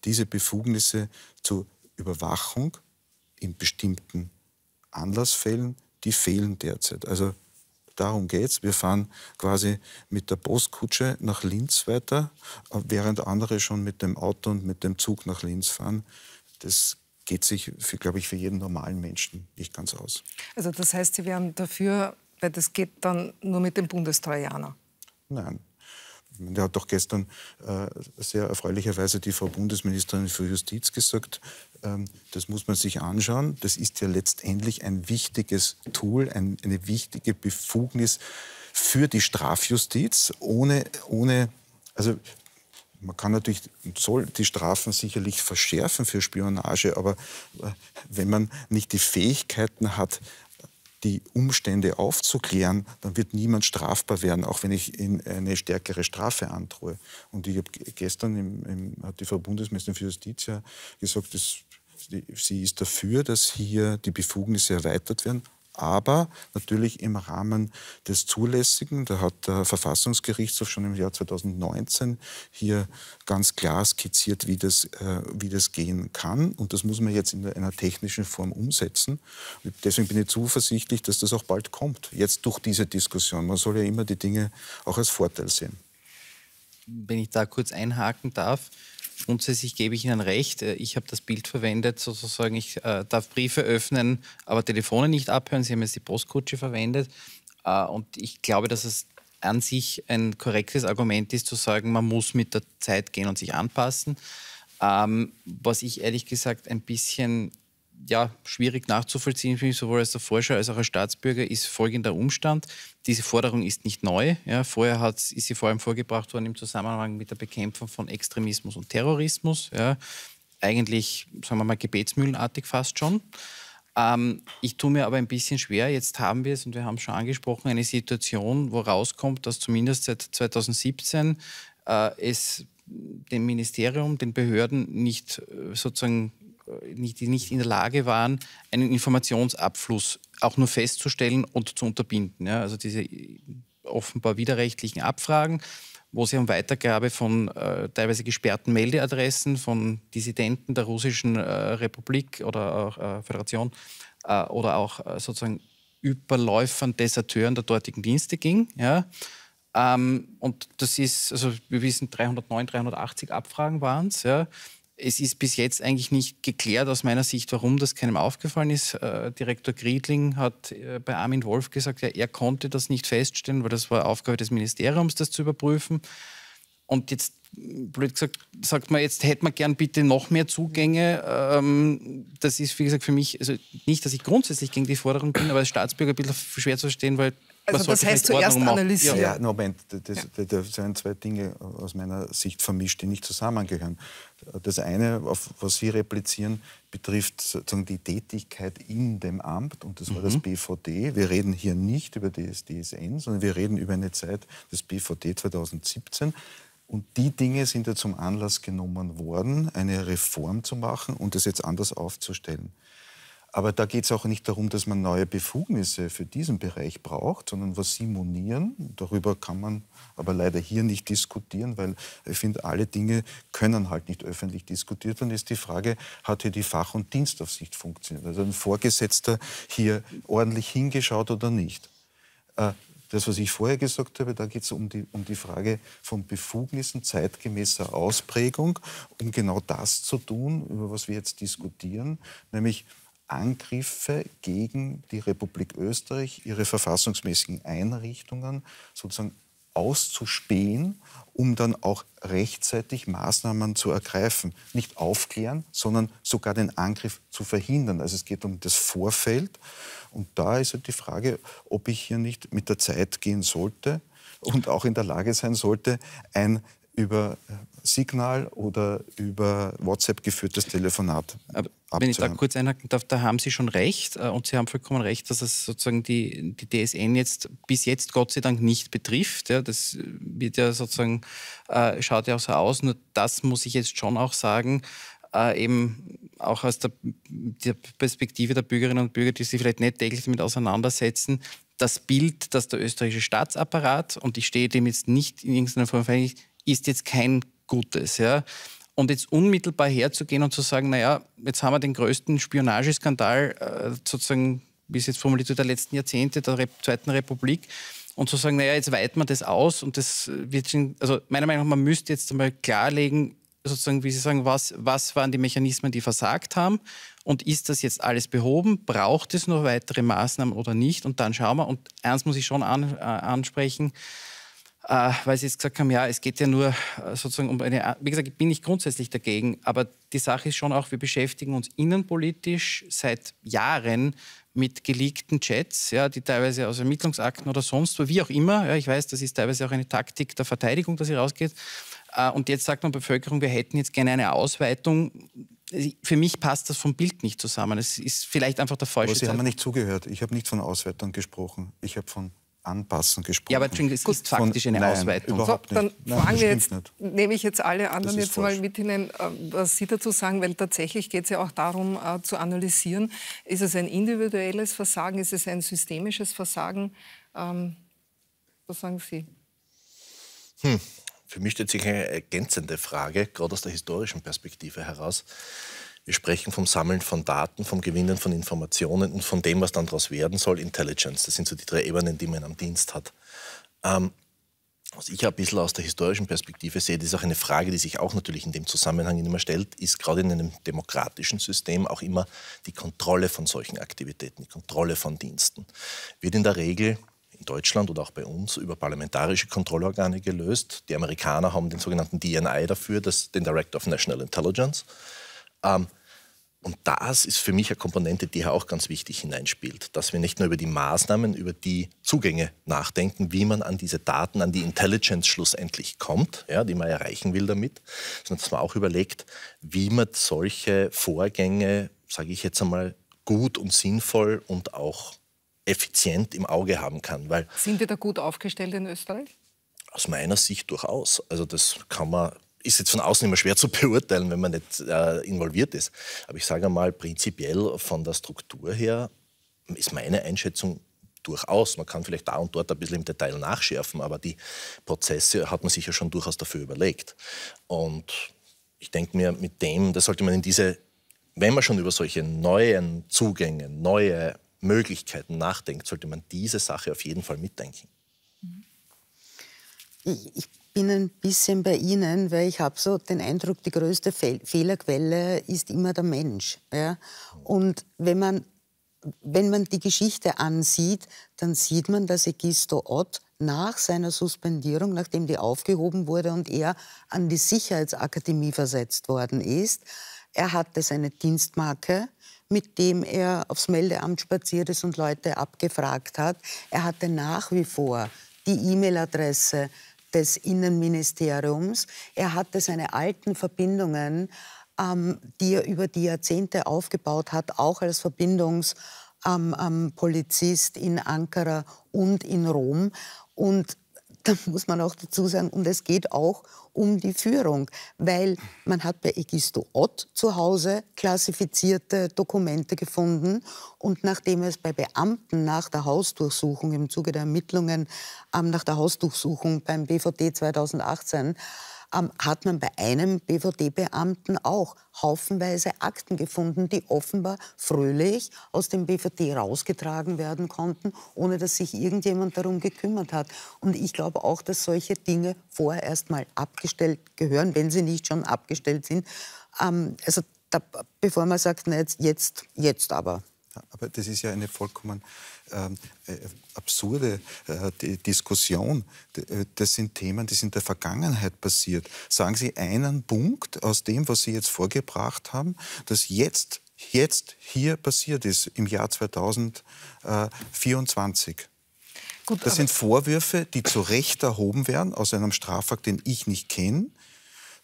diese Befugnisse zur Überwachung in bestimmten Anlassfällen, die fehlen derzeit. Also darum geht es. Wir fahren quasi mit der Postkutsche nach Linz weiter, während andere schon mit dem Auto und mit dem Zug nach Linz fahren. Das geht sich, glaube ich, für jeden normalen Menschen nicht ganz aus. Also das heißt, Sie wären dafür, weil das geht dann nur mit dem Bundestrojaner? Nein. Der hat doch gestern äh, sehr erfreulicherweise die Frau Bundesministerin für Justiz gesagt, ähm, das muss man sich anschauen. Das ist ja letztendlich ein wichtiges Tool, ein, eine wichtige Befugnis für die Strafjustiz. Ohne, ohne also man kann natürlich, soll die Strafen sicherlich verschärfen für Spionage, aber äh, wenn man nicht die Fähigkeiten hat, die Umstände aufzuklären, dann wird niemand strafbar werden, auch wenn ich eine stärkere Strafe androhe. Und ich habe gestern im, im, hat die Frau Bundesministerin für Justiz ja gesagt, dass sie ist dafür, dass hier die Befugnisse erweitert werden, aber natürlich im Rahmen des Zulässigen. Da hat der Verfassungsgerichtshof schon im Jahr 2019 hier ganz klar skizziert, wie das, äh, wie das gehen kann. Und das muss man jetzt in einer technischen Form umsetzen. deswegen bin ich zuversichtlich, dass das auch bald kommt, jetzt durch diese Diskussion. Man soll ja immer die Dinge auch als Vorteil sehen. Wenn ich da kurz einhaken darf, grundsätzlich gebe ich Ihnen recht. Äh, ich habe das Bild verwendet, sozusagen, ich äh, darf Briefe öffnen, aber Telefone nicht abhören. Sie haben jetzt die Postkutsche verwendet. Äh, und ich glaube, dass es an sich ein korrektes Argument ist, zu sagen, man muss mit der Zeit gehen und sich anpassen. Ähm, was ich ehrlich gesagt ein bisschen ja, schwierig nachzuvollziehen für mich, sowohl als der Forscher als auch als Staatsbürger, ist folgender Umstand. Diese Forderung ist nicht neu. Ja, vorher hat, ist sie vor allem vorgebracht worden im Zusammenhang mit der Bekämpfung von Extremismus und Terrorismus. Ja, eigentlich, sagen wir mal, gebetsmühlenartig fast schon. Ähm, ich tue mir aber ein bisschen schwer. Jetzt haben wir es, und wir haben es schon angesprochen, eine Situation, wo rauskommt, dass zumindest seit 2017 äh, es dem Ministerium, den Behörden nicht äh, sozusagen nicht, die nicht in der Lage waren, einen Informationsabfluss auch nur festzustellen und zu unterbinden. Ja? Also diese offenbar widerrechtlichen Abfragen, wo es um Weitergabe von äh, teilweise gesperrten Meldeadressen von Dissidenten der Russischen äh, Republik oder auch äh, Föderation äh, oder auch äh, sozusagen Überläufern, Deserteuren der dortigen Dienste ging. Ja? Ähm, und das ist, also wir wissen, 309, 380 Abfragen waren es. Ja? es ist bis jetzt eigentlich nicht geklärt aus meiner Sicht, warum das keinem aufgefallen ist. Äh, Direktor Griedling hat äh, bei Armin Wolf gesagt, ja, er konnte das nicht feststellen, weil das war Aufgabe des Ministeriums, das zu überprüfen. Und jetzt blöd gesagt, sagt man, jetzt hätte man gern bitte noch mehr Zugänge. Ähm, das ist, wie gesagt, für mich, also nicht, dass ich grundsätzlich gegen die Forderung bin, aber als Staatsbürger ein bisschen schwer zu verstehen, weil also das heißt zuerst analysieren. Ja, ja Moment, das, das, das, sind zwei Dinge aus meiner Sicht vermischt, die nicht zusammengehören. Das eine, auf, was Sie replizieren, betrifft sozusagen die Tätigkeit in dem Amt und das war mhm. das BVD. Wir reden hier nicht über das DSN, sondern wir reden über eine Zeit des BVD 2017 und die Dinge sind ja zum Anlass genommen worden, eine Reform zu machen und das jetzt anders aufzustellen. Aber da geht es auch nicht darum, dass man neue Befugnisse für diesen Bereich braucht, sondern was Sie monieren, darüber kann man aber leider hier nicht diskutieren, weil ich finde, alle Dinge können halt nicht öffentlich diskutiert werden, ist die Frage, hat hier die Fach- und Dienstaufsicht funktioniert? Also ein Vorgesetzter hier ordentlich hingeschaut oder nicht? Äh, das, was ich vorher gesagt habe, da geht es um die, um die Frage von Befugnissen zeitgemäßer Ausprägung, um genau das zu tun, über was wir jetzt diskutieren, nämlich Angriffe gegen die Republik Österreich, ihre verfassungsmäßigen Einrichtungen sozusagen auszuspähen, um dann auch rechtzeitig Maßnahmen zu ergreifen. Nicht aufklären, sondern sogar den Angriff zu verhindern. Also es geht um das Vorfeld. Und da ist halt die Frage, ob ich hier nicht mit der Zeit gehen sollte und auch in der Lage sein sollte, ein über äh, Signal oder über WhatsApp geführtes Telefonat. Äh, wenn ich da kurz einhaken darf, da haben Sie schon recht äh, und Sie haben vollkommen recht, dass es sozusagen die, die DSN jetzt bis jetzt Gott sei Dank nicht betrifft. Ja, das wird ja sozusagen, äh, schaut ja auch so aus, nur das muss ich jetzt schon auch sagen, äh, eben auch aus der, der Perspektive der Bürgerinnen und Bürger, die sich vielleicht nicht täglich damit auseinandersetzen, das Bild, dass der österreichische Staatsapparat, und ich stehe dem jetzt nicht in irgendeiner Form verhänglich, ist jetzt kein gutes. Ja? Und jetzt unmittelbar herzugehen und zu sagen, naja, jetzt haben wir den größten Spionageskandal äh, sozusagen, wie es jetzt formuliert wird, der letzten Jahrzehnte der Re Zweiten Republik und zu sagen, naja, jetzt weiten man das aus und das wird, schon, also meiner Meinung nach, man müsste jetzt einmal klarlegen, sozusagen, wie Sie sagen, was, was waren die Mechanismen, die versagt haben und ist das jetzt alles behoben, braucht es noch weitere Maßnahmen oder nicht und dann schauen wir und eins muss ich schon an, äh, ansprechen, äh, weil Sie jetzt gesagt haben, ja, es geht ja nur äh, sozusagen um eine, wie gesagt, ich bin nicht grundsätzlich dagegen, aber die Sache ist schon auch, wir beschäftigen uns innenpolitisch seit Jahren mit geleakten Chats, ja, die teilweise aus Ermittlungsakten oder sonst wo, wie auch immer, ja, ich weiß, das ist teilweise auch eine Taktik der Verteidigung, dass sie rausgeht, äh, und jetzt sagt man Bevölkerung, wir hätten jetzt gerne eine Ausweitung für mich passt das vom Bild nicht zusammen. Es ist vielleicht einfach der falsche Aber Sie haben mir nicht zugehört. Ich habe nicht von Auswertung gesprochen. Ich habe von Anpassen gesprochen. Ja, aber Entschuldigung, es ist faktisch eine nein, Ausweitung. so, dann nicht. Nein, wir jetzt, nicht. nehme ich jetzt alle anderen jetzt falsch. mal mit hinein, äh, was Sie dazu sagen, weil tatsächlich geht es ja auch darum äh, zu analysieren, ist es ein individuelles Versagen, ist es ein systemisches Versagen? Ähm, was sagen Sie? Hm. Für mich stellt sich eine ergänzende Frage, gerade aus der historischen Perspektive heraus. Wir sprechen vom Sammeln von Daten, vom Gewinnen von Informationen und von dem, was dann daraus werden soll, Intelligence. Das sind so die drei Ebenen, die man am Dienst hat. Ähm, was ich ein bisschen aus der historischen Perspektive sehe, das ist auch eine Frage, die sich auch natürlich in dem Zusammenhang immer stellt, ist gerade in einem demokratischen System auch immer die Kontrolle von solchen Aktivitäten, die Kontrolle von Diensten. Wird in der Regel in Deutschland oder auch bei uns über parlamentarische Kontrollorgane gelöst. Die Amerikaner haben den sogenannten DNI dafür, das, den Director of National Intelligence. Ähm, und das ist für mich eine Komponente, die hier auch ganz wichtig hineinspielt, dass wir nicht nur über die Maßnahmen, über die Zugänge nachdenken, wie man an diese Daten, an die Intelligence schlussendlich kommt, ja, die man erreichen will damit, sondern dass man auch überlegt, wie man solche Vorgänge, sage ich jetzt einmal, gut und sinnvoll und auch effizient im Auge haben kann. Weil Sind wir da gut aufgestellt in Österreich? Aus meiner Sicht durchaus. Also das kann man ist jetzt von außen immer schwer zu beurteilen, wenn man nicht äh, involviert ist. Aber ich sage mal, prinzipiell von der Struktur her ist meine Einschätzung durchaus. Man kann vielleicht da und dort ein bisschen im Detail nachschärfen, aber die Prozesse hat man sich ja schon durchaus dafür überlegt. Und ich denke mir, mit dem, da sollte man in diese, wenn man schon über solche neuen Zugänge, neue Möglichkeiten nachdenkt, sollte man diese Sache auf jeden Fall mitdenken. Mhm. Ich bin ein bisschen bei Ihnen, weil ich habe so den Eindruck, die größte Fehl Fehlerquelle ist immer der Mensch. Ja? Und wenn man, wenn man die Geschichte ansieht, dann sieht man, dass Egisto Ott nach seiner Suspendierung, nachdem die aufgehoben wurde und er an die Sicherheitsakademie versetzt worden ist, er hatte seine Dienstmarke, mit dem er aufs Meldeamt spaziert ist und Leute abgefragt hat. Er hatte nach wie vor die E-Mail-Adresse des Innenministeriums. Er hatte seine alten Verbindungen, ähm, die er über die Jahrzehnte aufgebaut hat, auch als Verbindungspolizist ähm, ähm, in Ankara und in Rom. Und da muss man auch dazu sagen, und es geht auch um die Führung, weil man hat bei Egisto Ott zu Hause klassifizierte Dokumente gefunden und nachdem es bei Beamten nach der Hausdurchsuchung im Zuge der Ermittlungen ähm, nach der Hausdurchsuchung beim BVD 2018 ähm, hat man bei einem BVD-Beamten auch haufenweise Akten gefunden, die offenbar fröhlich aus dem BVD rausgetragen werden konnten, ohne dass sich irgendjemand darum gekümmert hat. Und ich glaube auch, dass solche Dinge vorher erst mal abgestellt gehören, wenn sie nicht schon abgestellt sind. Ähm, also da, bevor man sagt, na, jetzt, jetzt, aber. Ja, aber das ist ja eine vollkommen ähm, äh, absurde äh, die Diskussion. Äh, das sind Themen, die sind der Vergangenheit passiert. Sagen Sie einen Punkt aus dem, was Sie jetzt vorgebracht haben, das jetzt, jetzt hier passiert ist, im Jahr 2024. Gut, das sind Vorwürfe, die zu Recht erhoben werden aus einem Strafakt, den ich nicht kenne,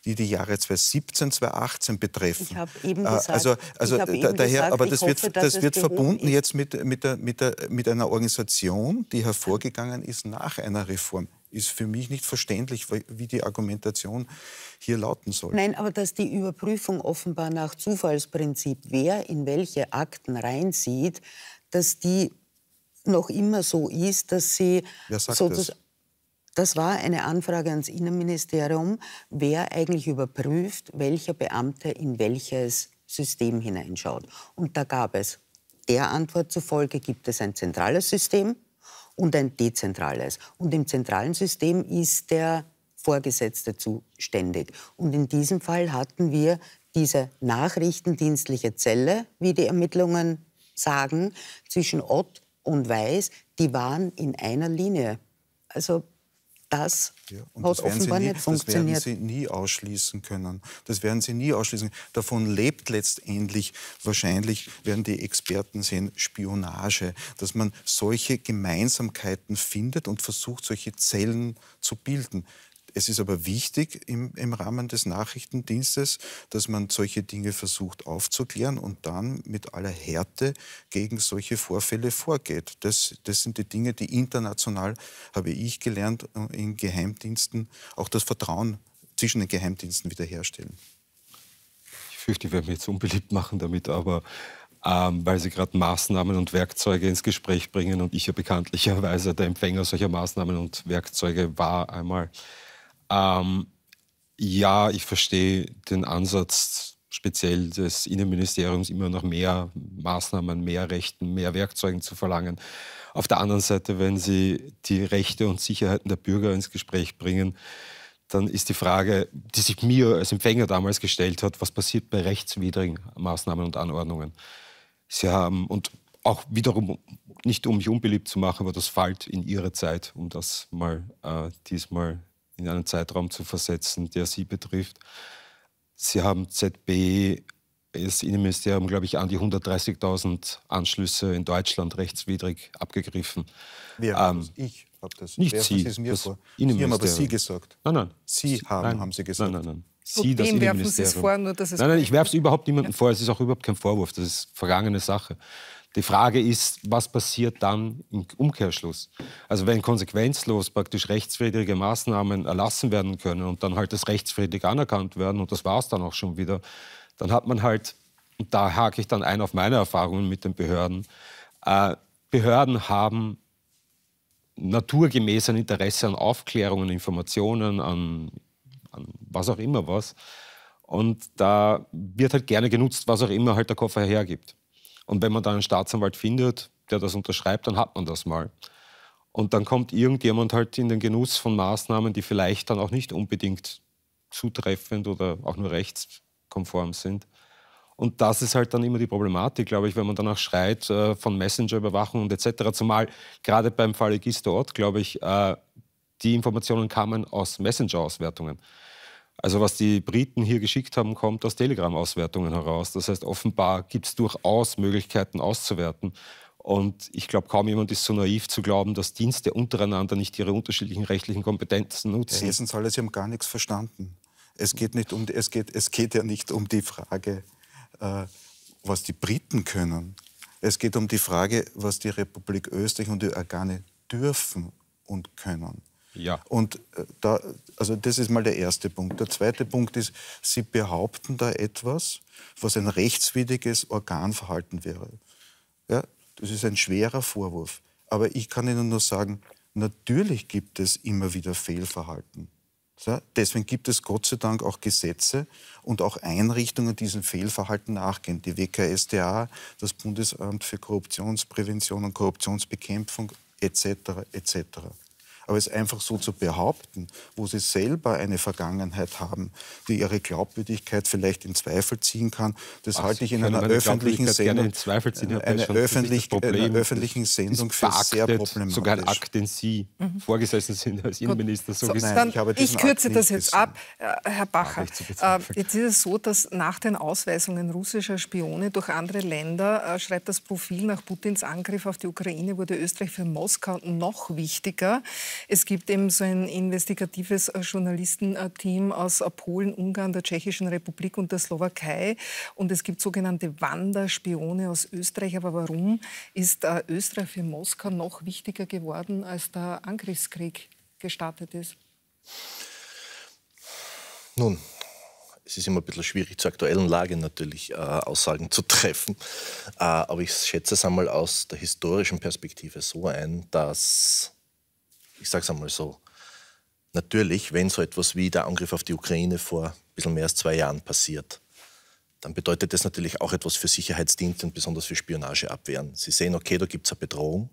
die die Jahre 2017, 2018 betreffen. Ich habe eben äh, gesagt, also, also da, daher, gesagt, aber das hoffe, wird, das wird verbunden ist. jetzt mit, mit, der, mit, der, mit einer Organisation, die hervorgegangen ist nach einer Reform ist für mich nicht verständlich, wie die Argumentation hier lauten soll. Nein, aber dass die Überprüfung offenbar nach Zufallsprinzip, wer in welche Akten reinzieht, dass die noch immer so ist, dass sie... Wer sagt so, das? Das war eine Anfrage ans Innenministerium, wer eigentlich überprüft, welcher Beamte in welches System hineinschaut. Und da gab es der Antwort zufolge gibt es ein zentrales System und ein dezentrales. Und im zentralen System ist der Vorgesetzte zuständig. Und in diesem Fall hatten wir diese nachrichtendienstliche Zelle, wie die Ermittlungen sagen, zwischen Ott und Weiß, die waren in einer Linie. Also das ja, hat das offenbar nie, nicht funktioniert. Das werden Sie nie ausschließen können. Das werden Sie nie ausschließen. Davon lebt letztendlich, wahrscheinlich werden die Experten sehen, Spionage, dass man solche Gemeinsamkeiten findet und versucht, solche Zellen zu bilden. Es ist aber wichtig im, im Rahmen des Nachrichtendienstes, dass man solche Dinge versucht aufzuklären und dann mit aller Härte gegen solche Vorfälle vorgeht. Das, das sind die Dinge, die international, habe ich gelernt, äh, in Geheimdiensten auch das Vertrauen zwischen den Geheimdiensten wiederherstellen. Ich fürchte, ich werde mich jetzt unbeliebt machen damit, aber ähm, weil Sie gerade Maßnahmen und Werkzeuge ins Gespräch bringen und ich ja bekanntlicherweise der Empfänger solcher Maßnahmen und Werkzeuge war einmal ähm, ja, ich verstehe den Ansatz speziell des Innenministeriums immer noch mehr Maßnahmen, mehr Rechten, mehr Werkzeugen zu verlangen. Auf der anderen Seite, wenn Sie die Rechte und Sicherheiten der Bürger ins Gespräch bringen, dann ist die Frage, die sich mir als Empfänger damals gestellt hat, was passiert bei rechtswidrigen Maßnahmen und Anordnungen? Sie haben, und auch wiederum, nicht um mich unbeliebt zu machen, aber das fällt in Ihre Zeit, um das mal äh, diesmal in einen Zeitraum zu versetzen, der Sie betrifft. Sie haben ZB, das Innenministerium, glaube ich, an die 130.000 Anschlüsse in Deutschland rechtswidrig abgegriffen. Wer? Ähm, ich habe das. Nicht Sie. Das mir das vor. Sie haben aber Sie gesagt. Nein, nein. Sie haben, nein. haben Sie gesagt. Nein, nein, nein. Sie, das Innenministerium. werfen Sie es vor, nur dass es. Nein, nein, ich werfe es überhaupt niemandem ja. vor. Es ist auch überhaupt kein Vorwurf. Das ist vergangene Sache. Die Frage ist, was passiert dann im Umkehrschluss? Also wenn konsequenzlos praktisch rechtswidrige Maßnahmen erlassen werden können und dann halt das rechtswidrig anerkannt werden und das war es dann auch schon wieder, dann hat man halt, und da hake ich dann ein auf meine Erfahrungen mit den Behörden, äh, Behörden haben naturgemäß ein Interesse an Aufklärung, an Informationen, an, an was auch immer was. Und da wird halt gerne genutzt, was auch immer halt der Koffer hergibt. Und wenn man da einen Staatsanwalt findet, der das unterschreibt, dann hat man das mal. Und dann kommt irgendjemand halt in den Genuss von Maßnahmen, die vielleicht dann auch nicht unbedingt zutreffend oder auch nur rechtskonform sind. Und das ist halt dann immer die Problematik, glaube ich, wenn man danach schreit, äh, von Messenger-Überwachung und etc. Zumal gerade beim Fall Egisto Ott, glaube ich, äh, die Informationen kamen aus Messenger-Auswertungen. Also was die Briten hier geschickt haben, kommt aus Telegram-Auswertungen heraus. Das heißt, offenbar gibt es durchaus Möglichkeiten auszuwerten. Und ich glaube, kaum jemand ist so naiv zu glauben, dass Dienste untereinander nicht ihre unterschiedlichen rechtlichen Kompetenzen nutzen. Herr alle, Sie haben gar nichts verstanden. Es geht, nicht um, es geht, es geht ja nicht um die Frage, äh, was die Briten können. Es geht um die Frage, was die Republik Österreich und die Organe dürfen und können. Ja. Und äh, da, also das ist mal der erste Punkt. Der zweite Punkt ist, Sie behaupten da etwas, was ein rechtswidriges Organverhalten wäre. Ja, das ist ein schwerer Vorwurf. Aber ich kann Ihnen nur sagen, natürlich gibt es immer wieder Fehlverhalten. Ja, deswegen gibt es Gott sei Dank auch Gesetze und auch Einrichtungen, die diesem Fehlverhalten nachgehen. Die WKSDA, das Bundesamt für Korruptionsprävention und Korruptionsbekämpfung etc. etc. Aber es einfach so zu behaupten, wo sie selber eine Vergangenheit haben, die ihre Glaubwürdigkeit vielleicht in Zweifel ziehen kann, das Ach, halte ich in einer öffentlichen Sendung, ziehen, eine öffentlich, einer öffentlichen Sendung für sehr problematisch. Sogar ein Akt, den Sie mhm. vorgesessen sind als Innenminister. So so, nein, ich, ich, kürze Akt das jetzt gesehen. ab. Äh, Herr Bacher, äh, jetzt ist es so, dass nach den Ausweisungen russischer Spione durch andere Länder, äh, schreibt das Profil nach Putins Angriff auf die Ukraine, wurde Österreich für Moskau noch wichtiger. Es gibt eben so ein investigatives äh, Journalistenteam aus äh, Polen, Ungarn, der Tschechischen Republik und der Slowakei. Und es gibt sogenannte Wanderspione aus Österreich. Aber warum ist äh, Österreich für Moskau noch wichtiger geworden, als der Angriffskrieg gestartet ist? Nun, es ist immer ein bisschen schwierig zur aktuellen Lage natürlich äh, Aussagen zu treffen. Äh, aber ich schätze es einmal aus der historischen Perspektive so ein, dass ich sage es einmal so, natürlich, wenn so etwas wie der Angriff auf die Ukraine vor ein bisschen mehr als zwei Jahren passiert, dann bedeutet das natürlich auch etwas für Sicherheitsdienste und besonders für Spionageabwehren. Sie sehen, okay, da gibt es eine Bedrohung.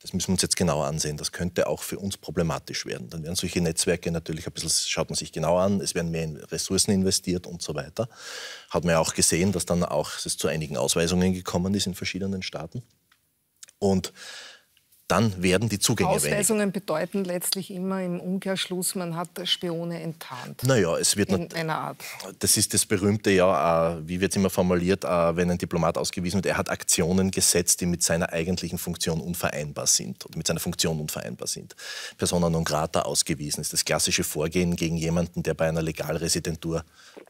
Das müssen wir uns jetzt genauer ansehen. Das könnte auch für uns problematisch werden. Dann werden solche Netzwerke natürlich ein bisschen, schaut man sich genau an, es werden mehr in Ressourcen investiert und so weiter. Hat man ja auch gesehen, dass dann auch es zu einigen Ausweisungen gekommen ist in verschiedenen Staaten. Und dann werden die Zugänge Ausweisungen weniger. bedeuten letztlich immer im Umkehrschluss, man hat Spione enttarnt. Naja, es wird... In einer Art. Das ist das berühmte, ja, äh, wie wird es immer formuliert, äh, wenn ein Diplomat ausgewiesen wird, er hat Aktionen gesetzt, die mit seiner eigentlichen Funktion unvereinbar sind oder mit seiner Funktion unvereinbar sind. Persona non grata ausgewiesen ist das klassische Vorgehen gegen jemanden, der bei einer Legalresidentur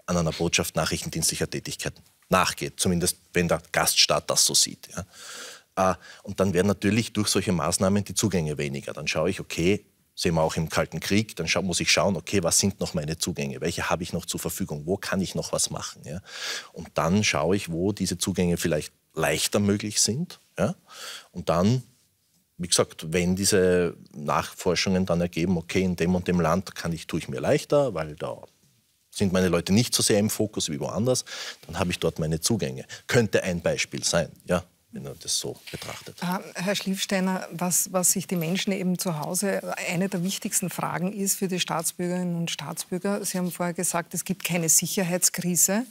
an einer Botschaft nachrichtendienstlicher Tätigkeit nachgeht, zumindest wenn der Gaststaat das so sieht. Ja. Ah, und dann werden natürlich durch solche Maßnahmen die Zugänge weniger. Dann schaue ich, okay, sehen wir auch im Kalten Krieg, dann muss ich schauen, okay, was sind noch meine Zugänge, welche habe ich noch zur Verfügung, wo kann ich noch was machen. Ja? Und dann schaue ich, wo diese Zugänge vielleicht leichter möglich sind. Ja? Und dann, wie gesagt, wenn diese Nachforschungen dann ergeben, okay, in dem und dem Land kann ich, tue ich mir leichter, weil da sind meine Leute nicht so sehr im Fokus wie woanders, dann habe ich dort meine Zugänge. Könnte ein Beispiel sein. Ja? wenn man das so betrachtet. Ah, Herr Schliefsteiner, was, was sich die Menschen eben zu Hause, eine der wichtigsten Fragen ist für die Staatsbürgerinnen und Staatsbürger, Sie haben vorher gesagt, es gibt keine Sicherheitskrise.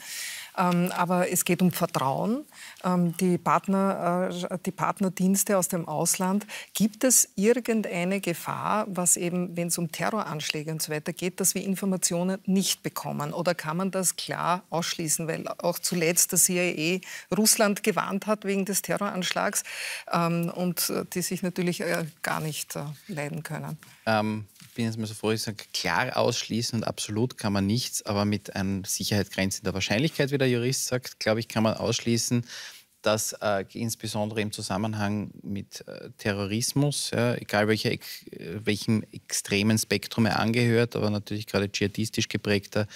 Ähm, aber es geht um Vertrauen. Ähm, die, Partner, äh, die Partnerdienste aus dem Ausland. Gibt es irgendeine Gefahr, was eben, wenn es um Terroranschläge und so weiter geht, dass wir Informationen nicht bekommen? Oder kann man das klar ausschließen? Weil auch zuletzt der CIA Russland gewarnt hat wegen des Terroranschlags ähm, und äh, die sich natürlich äh, gar nicht leiden können. Ähm, bin jetzt mal so froh, ich sage, klar ausschließen und absolut kann man nichts, aber mit einer Sicherheit grenzender Wahrscheinlichkeit, wie der Jurist sagt, glaube ich, kann man ausschließen, dass äh, insbesondere im Zusammenhang mit äh, Terrorismus, ja, egal welcher, äh, welchem extremen Spektrum er angehört, aber natürlich gerade dschihadistisch geprägter,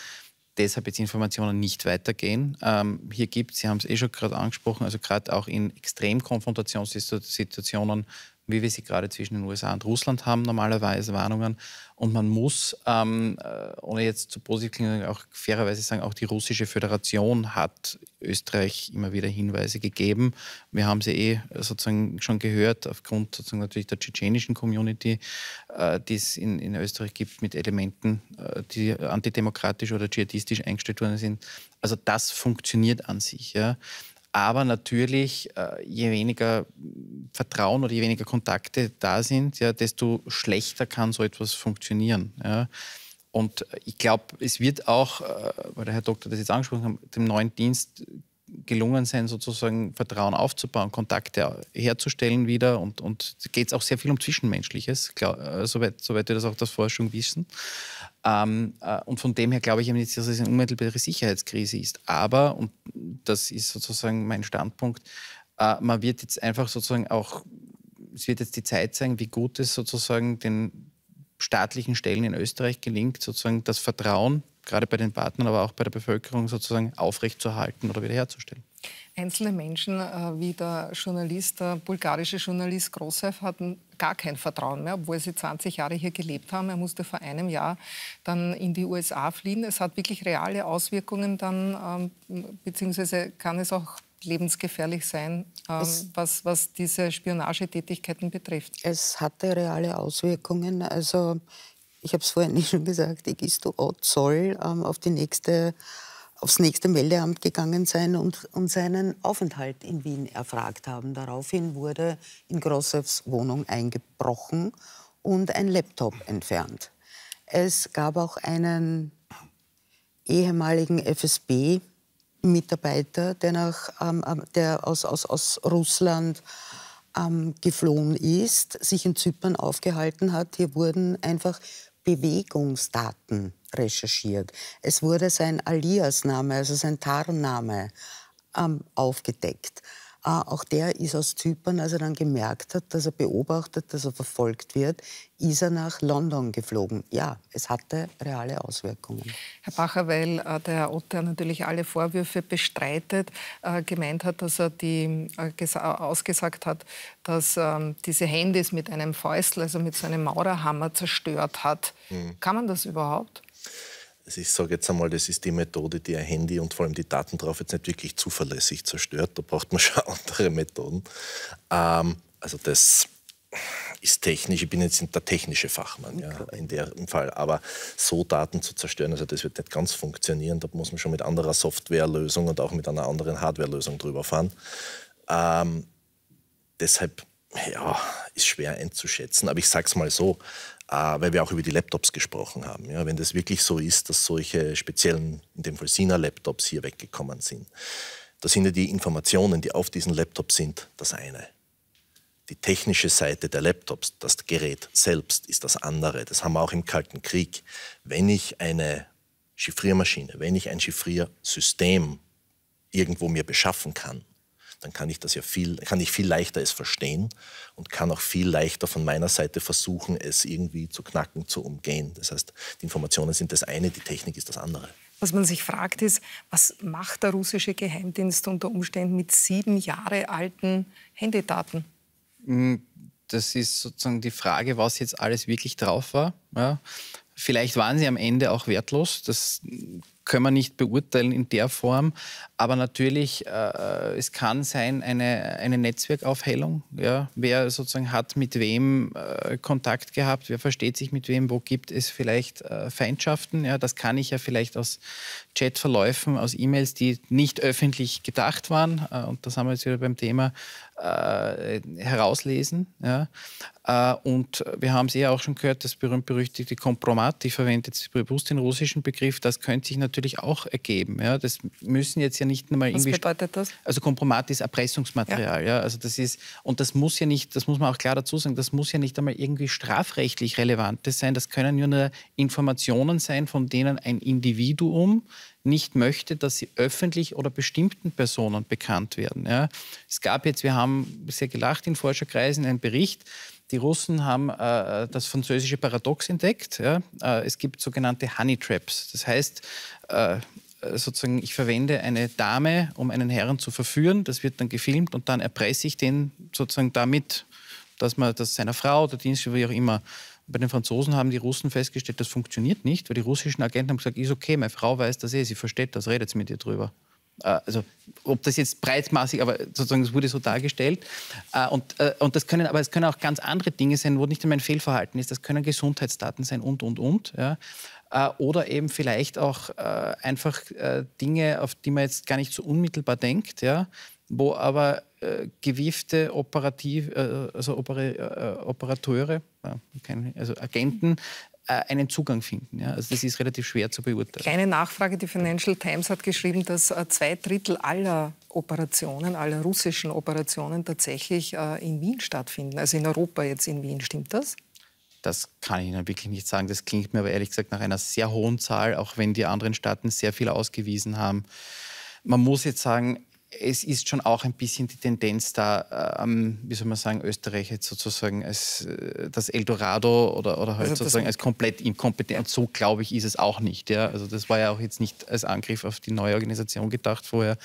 deshalb jetzt Informationen nicht weitergehen. Ähm, hier gibt es, Sie haben es eh schon gerade angesprochen, also gerade auch in Extremkonfrontationssituationen wie wir sie gerade zwischen den USA und Russland haben, normalerweise Warnungen. Und man muss, ähm, äh, ohne jetzt zu positiv klingen, auch fairerweise sagen, auch die Russische Föderation hat Österreich immer wieder Hinweise gegeben. Wir haben sie eh sozusagen schon gehört, aufgrund sozusagen natürlich der tschetschenischen Community, äh, die es in, in Österreich gibt, mit Elementen, äh, die antidemokratisch oder dschihadistisch eingestellt worden sind. Also das funktioniert an sich. Ja. Aber natürlich, äh, je weniger Vertrauen oder je weniger Kontakte da sind, ja, desto schlechter kann so etwas funktionieren. Ja. Und ich glaube, es wird auch, äh, weil der Herr Doktor das jetzt angesprochen hat, dem neuen Dienst gelungen sein, sozusagen Vertrauen aufzubauen, Kontakte herzustellen wieder. Und, und geht es auch sehr viel um Zwischenmenschliches, äh, soweit, soweit wir das auch aus Forschung wissen. Ähm, äh, und von dem her glaube ich eben nicht, dass es eine unmittelbare Sicherheitskrise ist. Aber, und das ist sozusagen mein Standpunkt, äh, man wird jetzt einfach sozusagen auch, es wird jetzt die Zeit sein, wie gut es sozusagen den staatlichen Stellen in Österreich gelingt, sozusagen das Vertrauen gerade bei den Partnern, aber auch bei der Bevölkerung sozusagen aufrechtzuerhalten oder wiederherzustellen. Einzelne Menschen, äh, wie der Journalist, der bulgarische Journalist Grossev, hatten gar kein Vertrauen mehr, obwohl sie 20 Jahre hier gelebt haben. Er musste vor einem Jahr dann in die USA fliehen. Es hat wirklich reale Auswirkungen dann, ähm, beziehungsweise kann es auch lebensgefährlich sein, ähm, was, was diese Spionagetätigkeiten betrifft. Es hatte reale Auswirkungen. Also ich habe es vorhin schon gesagt, Egisto Ott soll ähm, auf die nächste, aufs nächste Meldeamt gegangen sein und, und seinen Aufenthalt in Wien erfragt haben. Daraufhin wurde in Grossews Wohnung eingebrochen und ein Laptop entfernt. Es gab auch einen ehemaligen FSB-Mitarbeiter, der, nach, ähm, ähm, der aus, aus, aus Russland ähm, geflohen ist, sich in Zypern aufgehalten hat. Hier wurden einfach Bewegungsdaten recherchiert. Es wurde sein Alias-Name, also sein Tarnname, ähm, aufgedeckt. Ah, auch der ist aus Zypern, als er dann gemerkt hat, dass er beobachtet, dass er verfolgt wird, ist er nach London geflogen. Ja, es hatte reale Auswirkungen. Herr Bacher, weil äh, der Otter natürlich alle Vorwürfe bestreitet, äh, gemeint hat, dass er die, äh, äh ausgesagt hat, dass ähm, diese Handys mit einem Fäustel, also mit so einem Maurerhammer zerstört hat. Mhm. Kann man das überhaupt? Also ich sage jetzt einmal, das ist die Methode, die ein Handy und vor allem die Daten drauf jetzt nicht wirklich zuverlässig zerstört. Da braucht man schon andere Methoden. Ähm, also das ist technisch, ich bin jetzt der technische Fachmann ja, in dem Fall, aber so Daten zu zerstören, also das wird nicht ganz funktionieren, da muss man schon mit anderer Softwarelösung und auch mit einer anderen Hardwarelösung drüber fahren. Ähm, deshalb ja, ist schwer einzuschätzen, aber ich sage es mal so, äh, weil wir auch über die Laptops gesprochen haben. Ja, wenn das wirklich so ist, dass solche speziellen, in dem Fall Sina-Laptops hier weggekommen sind, da sind ja die Informationen, die auf diesen Laptops sind, das eine. Die technische Seite der Laptops, das Gerät selbst ist das andere. Das haben wir auch im Kalten Krieg. Wenn ich eine Chiffriermaschine, wenn ich ein Chiffriersystem irgendwo mir beschaffen kann dann kann ich das ja viel, kann ich viel leichter es verstehen und kann auch viel leichter von meiner Seite versuchen, es irgendwie zu knacken, zu umgehen. Das heißt, die Informationen sind das eine, die Technik ist das andere. Was man sich fragt ist, was macht der russische Geheimdienst unter Umständen mit sieben Jahre alten Handydaten? Hm, das ist sozusagen die Frage, was jetzt alles wirklich drauf war. Ja. Vielleicht waren sie am Ende auch wertlos. Das können wir nicht beurteilen in der Form. Aber natürlich, äh, äh, es kann sein, eine, eine Netzwerkaufhellung. Ja? Wer sozusagen hat mit wem äh, Kontakt gehabt, wer versteht sich mit wem, wo gibt es vielleicht äh, Feindschaften. Ja? Das kann ich ja vielleicht aus Chatverläufen, aus E-Mails, die nicht öffentlich gedacht waren. Äh, und das haben wir jetzt wieder beim Thema äh, herauslesen. Ja? Äh, und wir haben es ja eh auch schon gehört, das berühmt-berüchtigte Kompromat, ich verwende jetzt bewusst den russischen Begriff, das könnte sich natürlich auch ergeben. Ja? Das müssen jetzt ja nicht einmal irgendwie... Was bedeutet das? Also Kompromat ist Erpressungsmaterial. Ja. ja. Also das ist, und das muss ja nicht, das muss man auch klar dazu sagen, das muss ja nicht einmal irgendwie strafrechtlich Relevantes sein, das können ja nur Informationen sein, von denen ein Individuum nicht möchte, dass sie öffentlich oder bestimmten Personen bekannt werden. Ja. Es gab jetzt, wir haben sehr gelacht in Forscherkreisen, einen Bericht, die Russen haben äh, äh das französische Paradox entdeckt. Ja. Äh, es gibt sogenannte Honey Traps. Das heißt, äh, äh, sozusagen, ich verwende eine Dame, um einen Herrn zu verführen. Das wird dann gefilmt und dann erpresse ich den sozusagen damit, dass man das seiner Frau oder Dienst, wie auch immer, bei den Franzosen haben die Russen festgestellt, das funktioniert nicht, weil die russischen Agenten haben gesagt, ist okay, meine Frau weiß das eh, sie versteht das, redet mit ihr drüber. Äh, also, ob das jetzt breitmaßig, aber sozusagen, es wurde so dargestellt. Äh, und, äh, und das können, aber es können auch ganz andere Dinge sein, wo nicht einmal ein Fehlverhalten ist. Das können Gesundheitsdaten sein und, und, und. Ja oder eben vielleicht auch einfach Dinge, auf die man jetzt gar nicht so unmittelbar denkt, ja, wo aber äh, gewiefte Operativ, äh, also Oper, äh, Operateure, keine, also Agenten, äh, einen Zugang finden. Ja? Also das ist relativ schwer zu beurteilen. Kleine Nachfrage, die Financial Times hat geschrieben, dass äh, zwei Drittel aller Operationen, aller russischen Operationen tatsächlich äh, in Wien stattfinden, also in Europa jetzt in Wien. Stimmt das? Das kann ich Ihnen wirklich nicht sagen. Das klingt mir aber ehrlich gesagt nach einer sehr hohen Zahl, auch wenn die anderen Staaten sehr viel ausgewiesen haben. Man muss jetzt sagen, es ist schon auch ein bisschen die Tendenz da, ähm, wie soll man sagen, Österreich jetzt sozusagen als äh, das Eldorado oder, oder halt also sozusagen als komplett inkompetent. so glaube ich, ist es auch nicht. Ja? Also das war ja auch jetzt nicht als Angriff auf die neue Organisation gedacht vorher,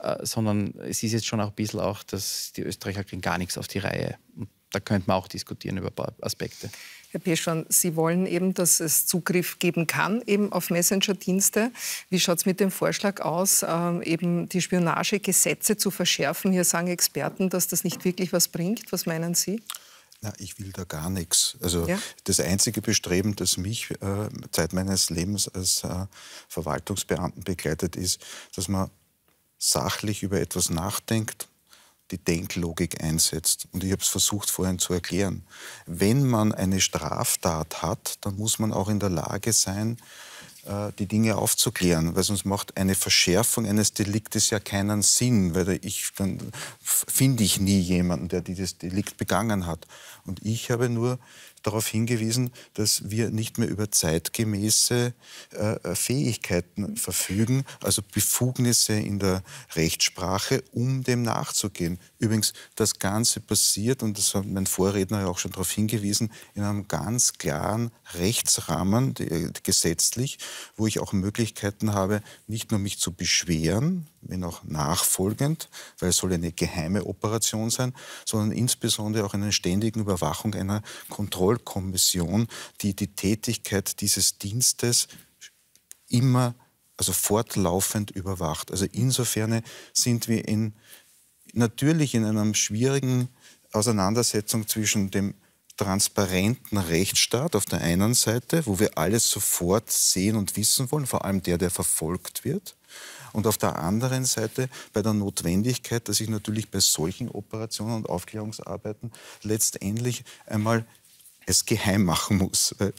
äh, sondern es ist jetzt schon auch ein bisschen auch, dass die Österreicher kriegen gar nichts auf die Reihe. Und da könnte man auch diskutieren über ein paar Aspekte. Herr Peschon, Sie wollen eben, dass es Zugriff geben kann eben auf Messenger-Dienste. Wie schaut es mit dem Vorschlag aus, ähm, eben die Spionagegesetze zu verschärfen? Hier sagen Experten, dass das nicht wirklich was bringt. Was meinen Sie? Na, ich will da gar nichts. Also ja. das einzige Bestreben, das mich äh, Zeit meines Lebens als äh, Verwaltungsbeamten begleitet, ist, dass man sachlich über etwas nachdenkt, die Denklogik einsetzt. Und ich habe es versucht vorhin zu erklären. Wenn man eine Straftat hat, dann muss man auch in der Lage sein, äh, die Dinge aufzuklären, weil sonst macht eine Verschärfung eines Deliktes ja keinen Sinn, weil ich, dann finde ich nie jemanden, der dieses Delikt begangen hat. Und ich habe nur darauf hingewiesen, dass wir nicht mehr über zeitgemäße äh, äh, Fähigkeiten verfügen, also Befugnisse in der Rechtssprache, um dem nachzugehen. Übrigens, das Ganze passiert, und das hat mein Vorredner ja auch schon darauf hingewiesen, in einem ganz klaren Rechtsrahmen, die, äh, gesetzlich, wo ich auch Möglichkeiten habe, nicht nur mich zu beschweren, wenn auch nachfolgend, weil es soll eine geheime Operation sein, sondern insbesondere auch einer ständigen Überwachung einer Kontrollkommission, die die Tätigkeit dieses Dienstes immer, also fortlaufend überwacht. Also insofern sind wir in, natürlich in einer schwierigen Auseinandersetzung zwischen dem transparenten Rechtsstaat auf der einen Seite, wo wir alles sofort sehen und wissen wollen, vor allem der, der verfolgt wird, und auf der anderen Seite bei der Notwendigkeit, dass ich natürlich bei solchen Operationen und Aufklärungsarbeiten letztendlich einmal es geheim machen muss. Mhm.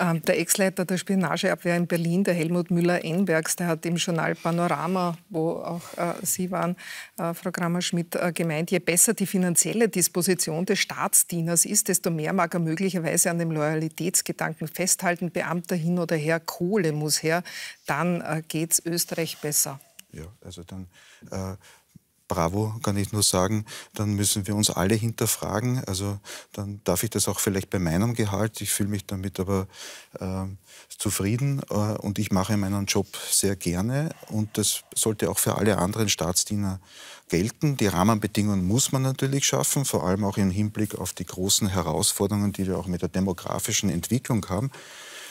Ähm, der Ex-Leiter der Spionageabwehr in Berlin, der Helmut Müller-Enbergs, der hat im Journal Panorama, wo auch äh, Sie waren, äh, Frau Kramer-Schmidt, äh, gemeint, je besser die finanzielle Disposition des Staatsdieners ist, desto mehr mag er möglicherweise an dem Loyalitätsgedanken festhalten, Beamter hin oder her, Kohle muss her, dann geht es Österreich besser. Ja, also dann bravo, kann ich nur sagen, dann müssen wir uns alle hinterfragen. Also dann darf ich das auch vielleicht bei meinem Gehalt. Ich fühle mich damit aber äh, zufrieden äh, und ich mache meinen Job sehr gerne und das sollte auch für alle anderen Staatsdiener gelten. Die Rahmenbedingungen muss man natürlich schaffen, vor allem auch im Hinblick auf die großen Herausforderungen, die wir auch mit der demografischen Entwicklung haben.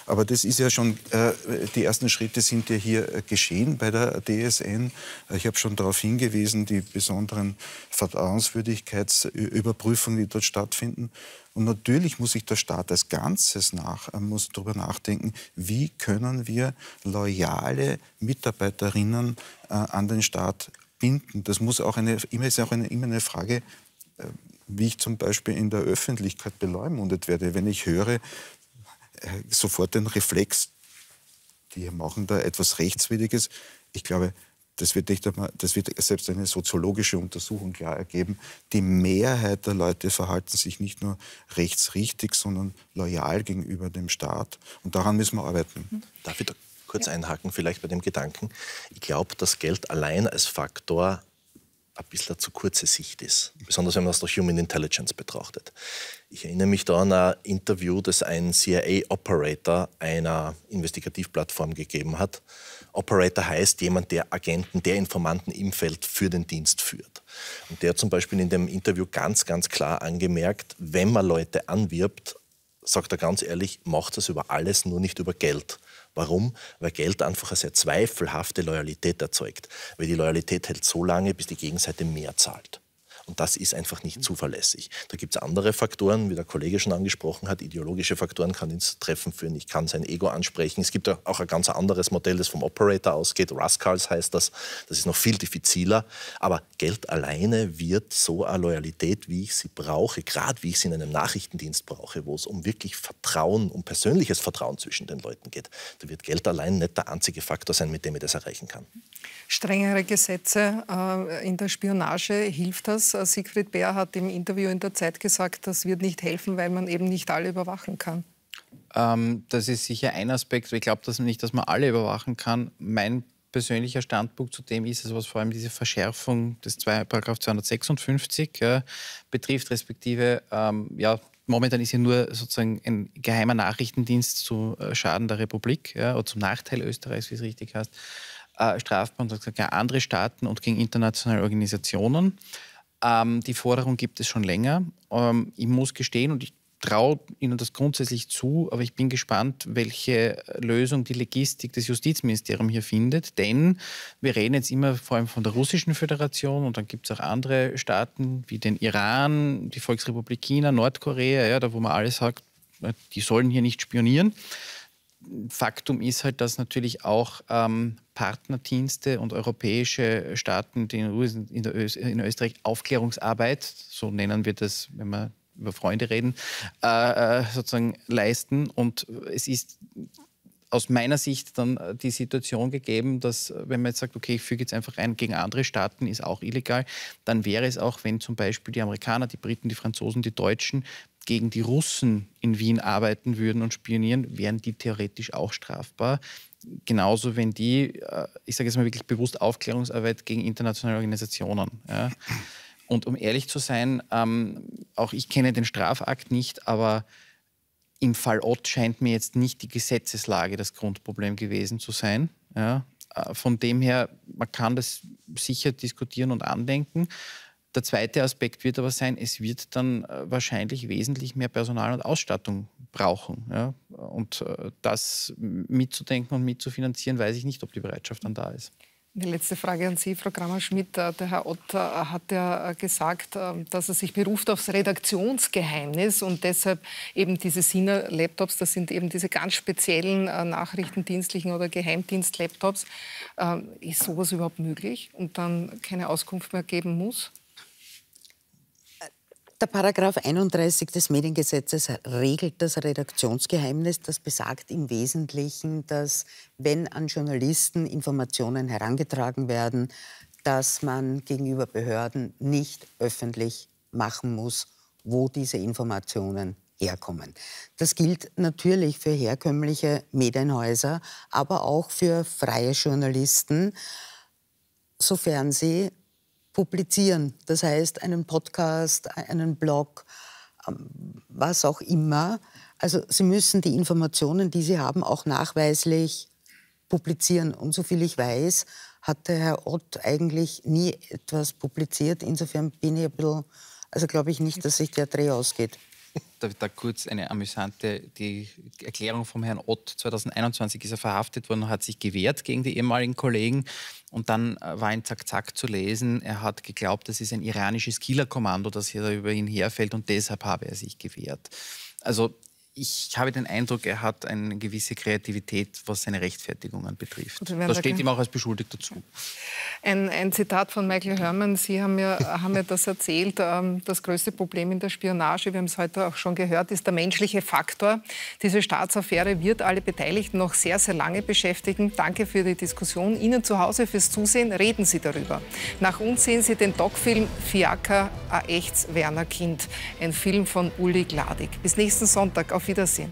Aber das ist ja schon, äh, die ersten Schritte sind ja hier äh, geschehen bei der DSN. Äh, ich habe schon darauf hingewiesen, die besonderen Vertrauenswürdigkeitsüberprüfungen, die dort stattfinden. Und natürlich muss sich der Staat als Ganzes nach, äh, muss darüber nachdenken, wie können wir loyale Mitarbeiterinnen äh, an den Staat binden. Das muss auch eine, immer ist auch eine, immer eine Frage, äh, wie ich zum Beispiel in der Öffentlichkeit beleumundet werde. Wenn ich höre, sofort den Reflex, die machen da etwas Rechtswidriges. Ich glaube, das wird, nicht, das wird selbst eine soziologische Untersuchung klar ergeben, die Mehrheit der Leute verhalten sich nicht nur rechtsrichtig, sondern loyal gegenüber dem Staat. Und daran müssen wir arbeiten. Mhm. Darf ich da kurz ja. einhaken, vielleicht bei dem Gedanken? Ich glaube, dass Geld allein als Faktor ein bisschen zu kurze Sicht ist, besonders wenn man das durch Human Intelligence betrachtet. Ich erinnere mich da an ein Interview, das ein CIA-Operator einer Investigativplattform gegeben hat. Operator heißt jemand, der Agenten, der Informanten im Feld für den Dienst führt. Und der hat zum Beispiel in dem Interview ganz, ganz klar angemerkt, wenn man Leute anwirbt, sagt er ganz ehrlich, macht das über alles, nur nicht über Geld. Warum? Weil Geld einfach eine sehr zweifelhafte Loyalität erzeugt. Weil die Loyalität hält so lange, bis die Gegenseite mehr zahlt. Und das ist einfach nicht zuverlässig. Da gibt es andere Faktoren, wie der Kollege schon angesprochen hat, ideologische Faktoren kann ins Treffen führen. Ich kann sein Ego ansprechen. Es gibt auch ein ganz anderes Modell, das vom Operator ausgeht. Rascals heißt das. Das ist noch viel diffiziler. Aber Geld alleine wird so eine Loyalität, wie ich sie brauche, gerade wie ich sie in einem Nachrichtendienst brauche, wo es um wirklich Vertrauen, um persönliches Vertrauen zwischen den Leuten geht. Da wird Geld allein nicht der einzige Faktor sein, mit dem ich das erreichen kann strengere Gesetze äh, in der Spionage hilft das. Äh, Siegfried Bär hat im Interview in der Zeit gesagt, das wird nicht helfen, weil man eben nicht alle überwachen kann. Ähm, das ist sicher ein Aspekt. Ich glaube dass nicht, dass man alle überwachen kann. Mein persönlicher Standpunkt zu dem ist es, also was vor allem diese Verschärfung des 2, Paragraph 256 äh, betrifft, respektive ähm, ja, momentan ist ja nur sozusagen ein geheimer Nachrichtendienst zu äh, Schaden der Republik ja, oder zum Nachteil Österreichs, wie es richtig heißt äh, Strafbund gegen andere Staaten und gegen internationale Organisationen. Ähm, die Forderung gibt es schon länger. Ähm, ich muss gestehen und ich traue Ihnen das grundsätzlich zu, aber ich bin gespannt, welche Lösung die Logistik des Justizministeriums hier findet. Denn wir reden jetzt immer vor allem von der Russischen Föderation und dann gibt es auch andere Staaten wie den Iran, die Volksrepublik China, Nordkorea, ja, da wo man alles sagt, äh, die sollen hier nicht spionieren. Faktum ist halt, dass natürlich auch ähm, Partnerdienste und europäische Staaten, die in, in Österreich Aufklärungsarbeit, so nennen wir das, wenn wir über Freunde reden, äh, äh, sozusagen leisten. Und es ist aus meiner Sicht dann die Situation gegeben, dass wenn man jetzt sagt, okay, ich füge jetzt einfach ein gegen andere Staaten, ist auch illegal, dann wäre es auch, wenn zum Beispiel die Amerikaner, die Briten, die Franzosen, die Deutschen gegen die Russen in Wien arbeiten würden und spionieren, wären die theoretisch auch strafbar genauso, wenn die, äh, ich sage jetzt mal wirklich bewusst, Aufklärungsarbeit gegen internationale Organisationen. Ja. Und um ehrlich zu sein, ähm, auch ich kenne den Strafakt nicht, aber im Fall Ott scheint mir jetzt nicht die Gesetzeslage das Grundproblem gewesen zu sein. Ja. Äh, von dem her, man kann das sicher diskutieren und andenken, der zweite Aspekt wird aber sein, es wird dann äh, wahrscheinlich wesentlich mehr Personal und Ausstattung brauchen. Ja? Und äh, das mitzudenken und mitzufinanzieren, weiß ich nicht, ob die Bereitschaft dann da ist. Eine letzte Frage an Sie, Frau Kramer-Schmidt. Äh, der Herr Ott hat ja gesagt, dass er sich beruft aufs Redaktionsgeheimnis und deshalb eben diese SINA-Laptops, das sind eben diese ganz speziellen nachrichtendienstlichen oder Geheimdienst-Laptops. Ist sowas überhaupt möglich und dann keine Auskunft mehr geben muss? Der Paragraph 31 des Mediengesetzes regelt das Redaktionsgeheimnis. Das besagt im Wesentlichen, dass wenn an Journalisten Informationen herangetragen werden, dass man gegenüber Behörden nicht öffentlich machen muss, wo diese Informationen herkommen. Das gilt natürlich für herkömmliche Medienhäuser, aber auch für freie Journalisten, sofern sie publizieren. Das heißt, einen Podcast, e-, einen Blog, ähm, was auch immer. Also Sie müssen die Informationen, die Sie haben, auch nachweislich publizieren. Und soviel ich weiß, hatte Herr Ott eigentlich nie etwas publiziert. Insofern bin ich ein bisschen, also glaube ich nicht, dass sich der Dreh ausgeht da, da kurz eine amüsante die Erklärung vom Herrn Ott. 2021 ist er verhaftet worden, und hat sich gewehrt gegen die ehemaligen Kollegen. Und dann äh, war ein Zack Zack zu lesen, er hat geglaubt, das ist ein iranisches Killerkommando, das hier über ihn herfällt und deshalb habe er sich gewehrt. Also ich habe den Eindruck, er hat eine gewisse Kreativität, was seine Rechtfertigungen betrifft. Das steht ihm auch als Beschuldigter zu. Ein, ein Zitat von Michael Hörmann. Sie haben ja, haben ja das erzählt, ähm, das größte Problem in der Spionage, wir haben es heute auch schon gehört, ist der menschliche Faktor. Diese Staatsaffäre wird alle Beteiligten noch sehr, sehr lange beschäftigen. Danke für die Diskussion. Ihnen zu Hause fürs Zusehen, reden Sie darüber. Nach uns sehen Sie den Doc-Film Fiaker A echtes Werner Kind, ein Film von Uli Gladig. Bis nächsten Sonntag auf Fita assim.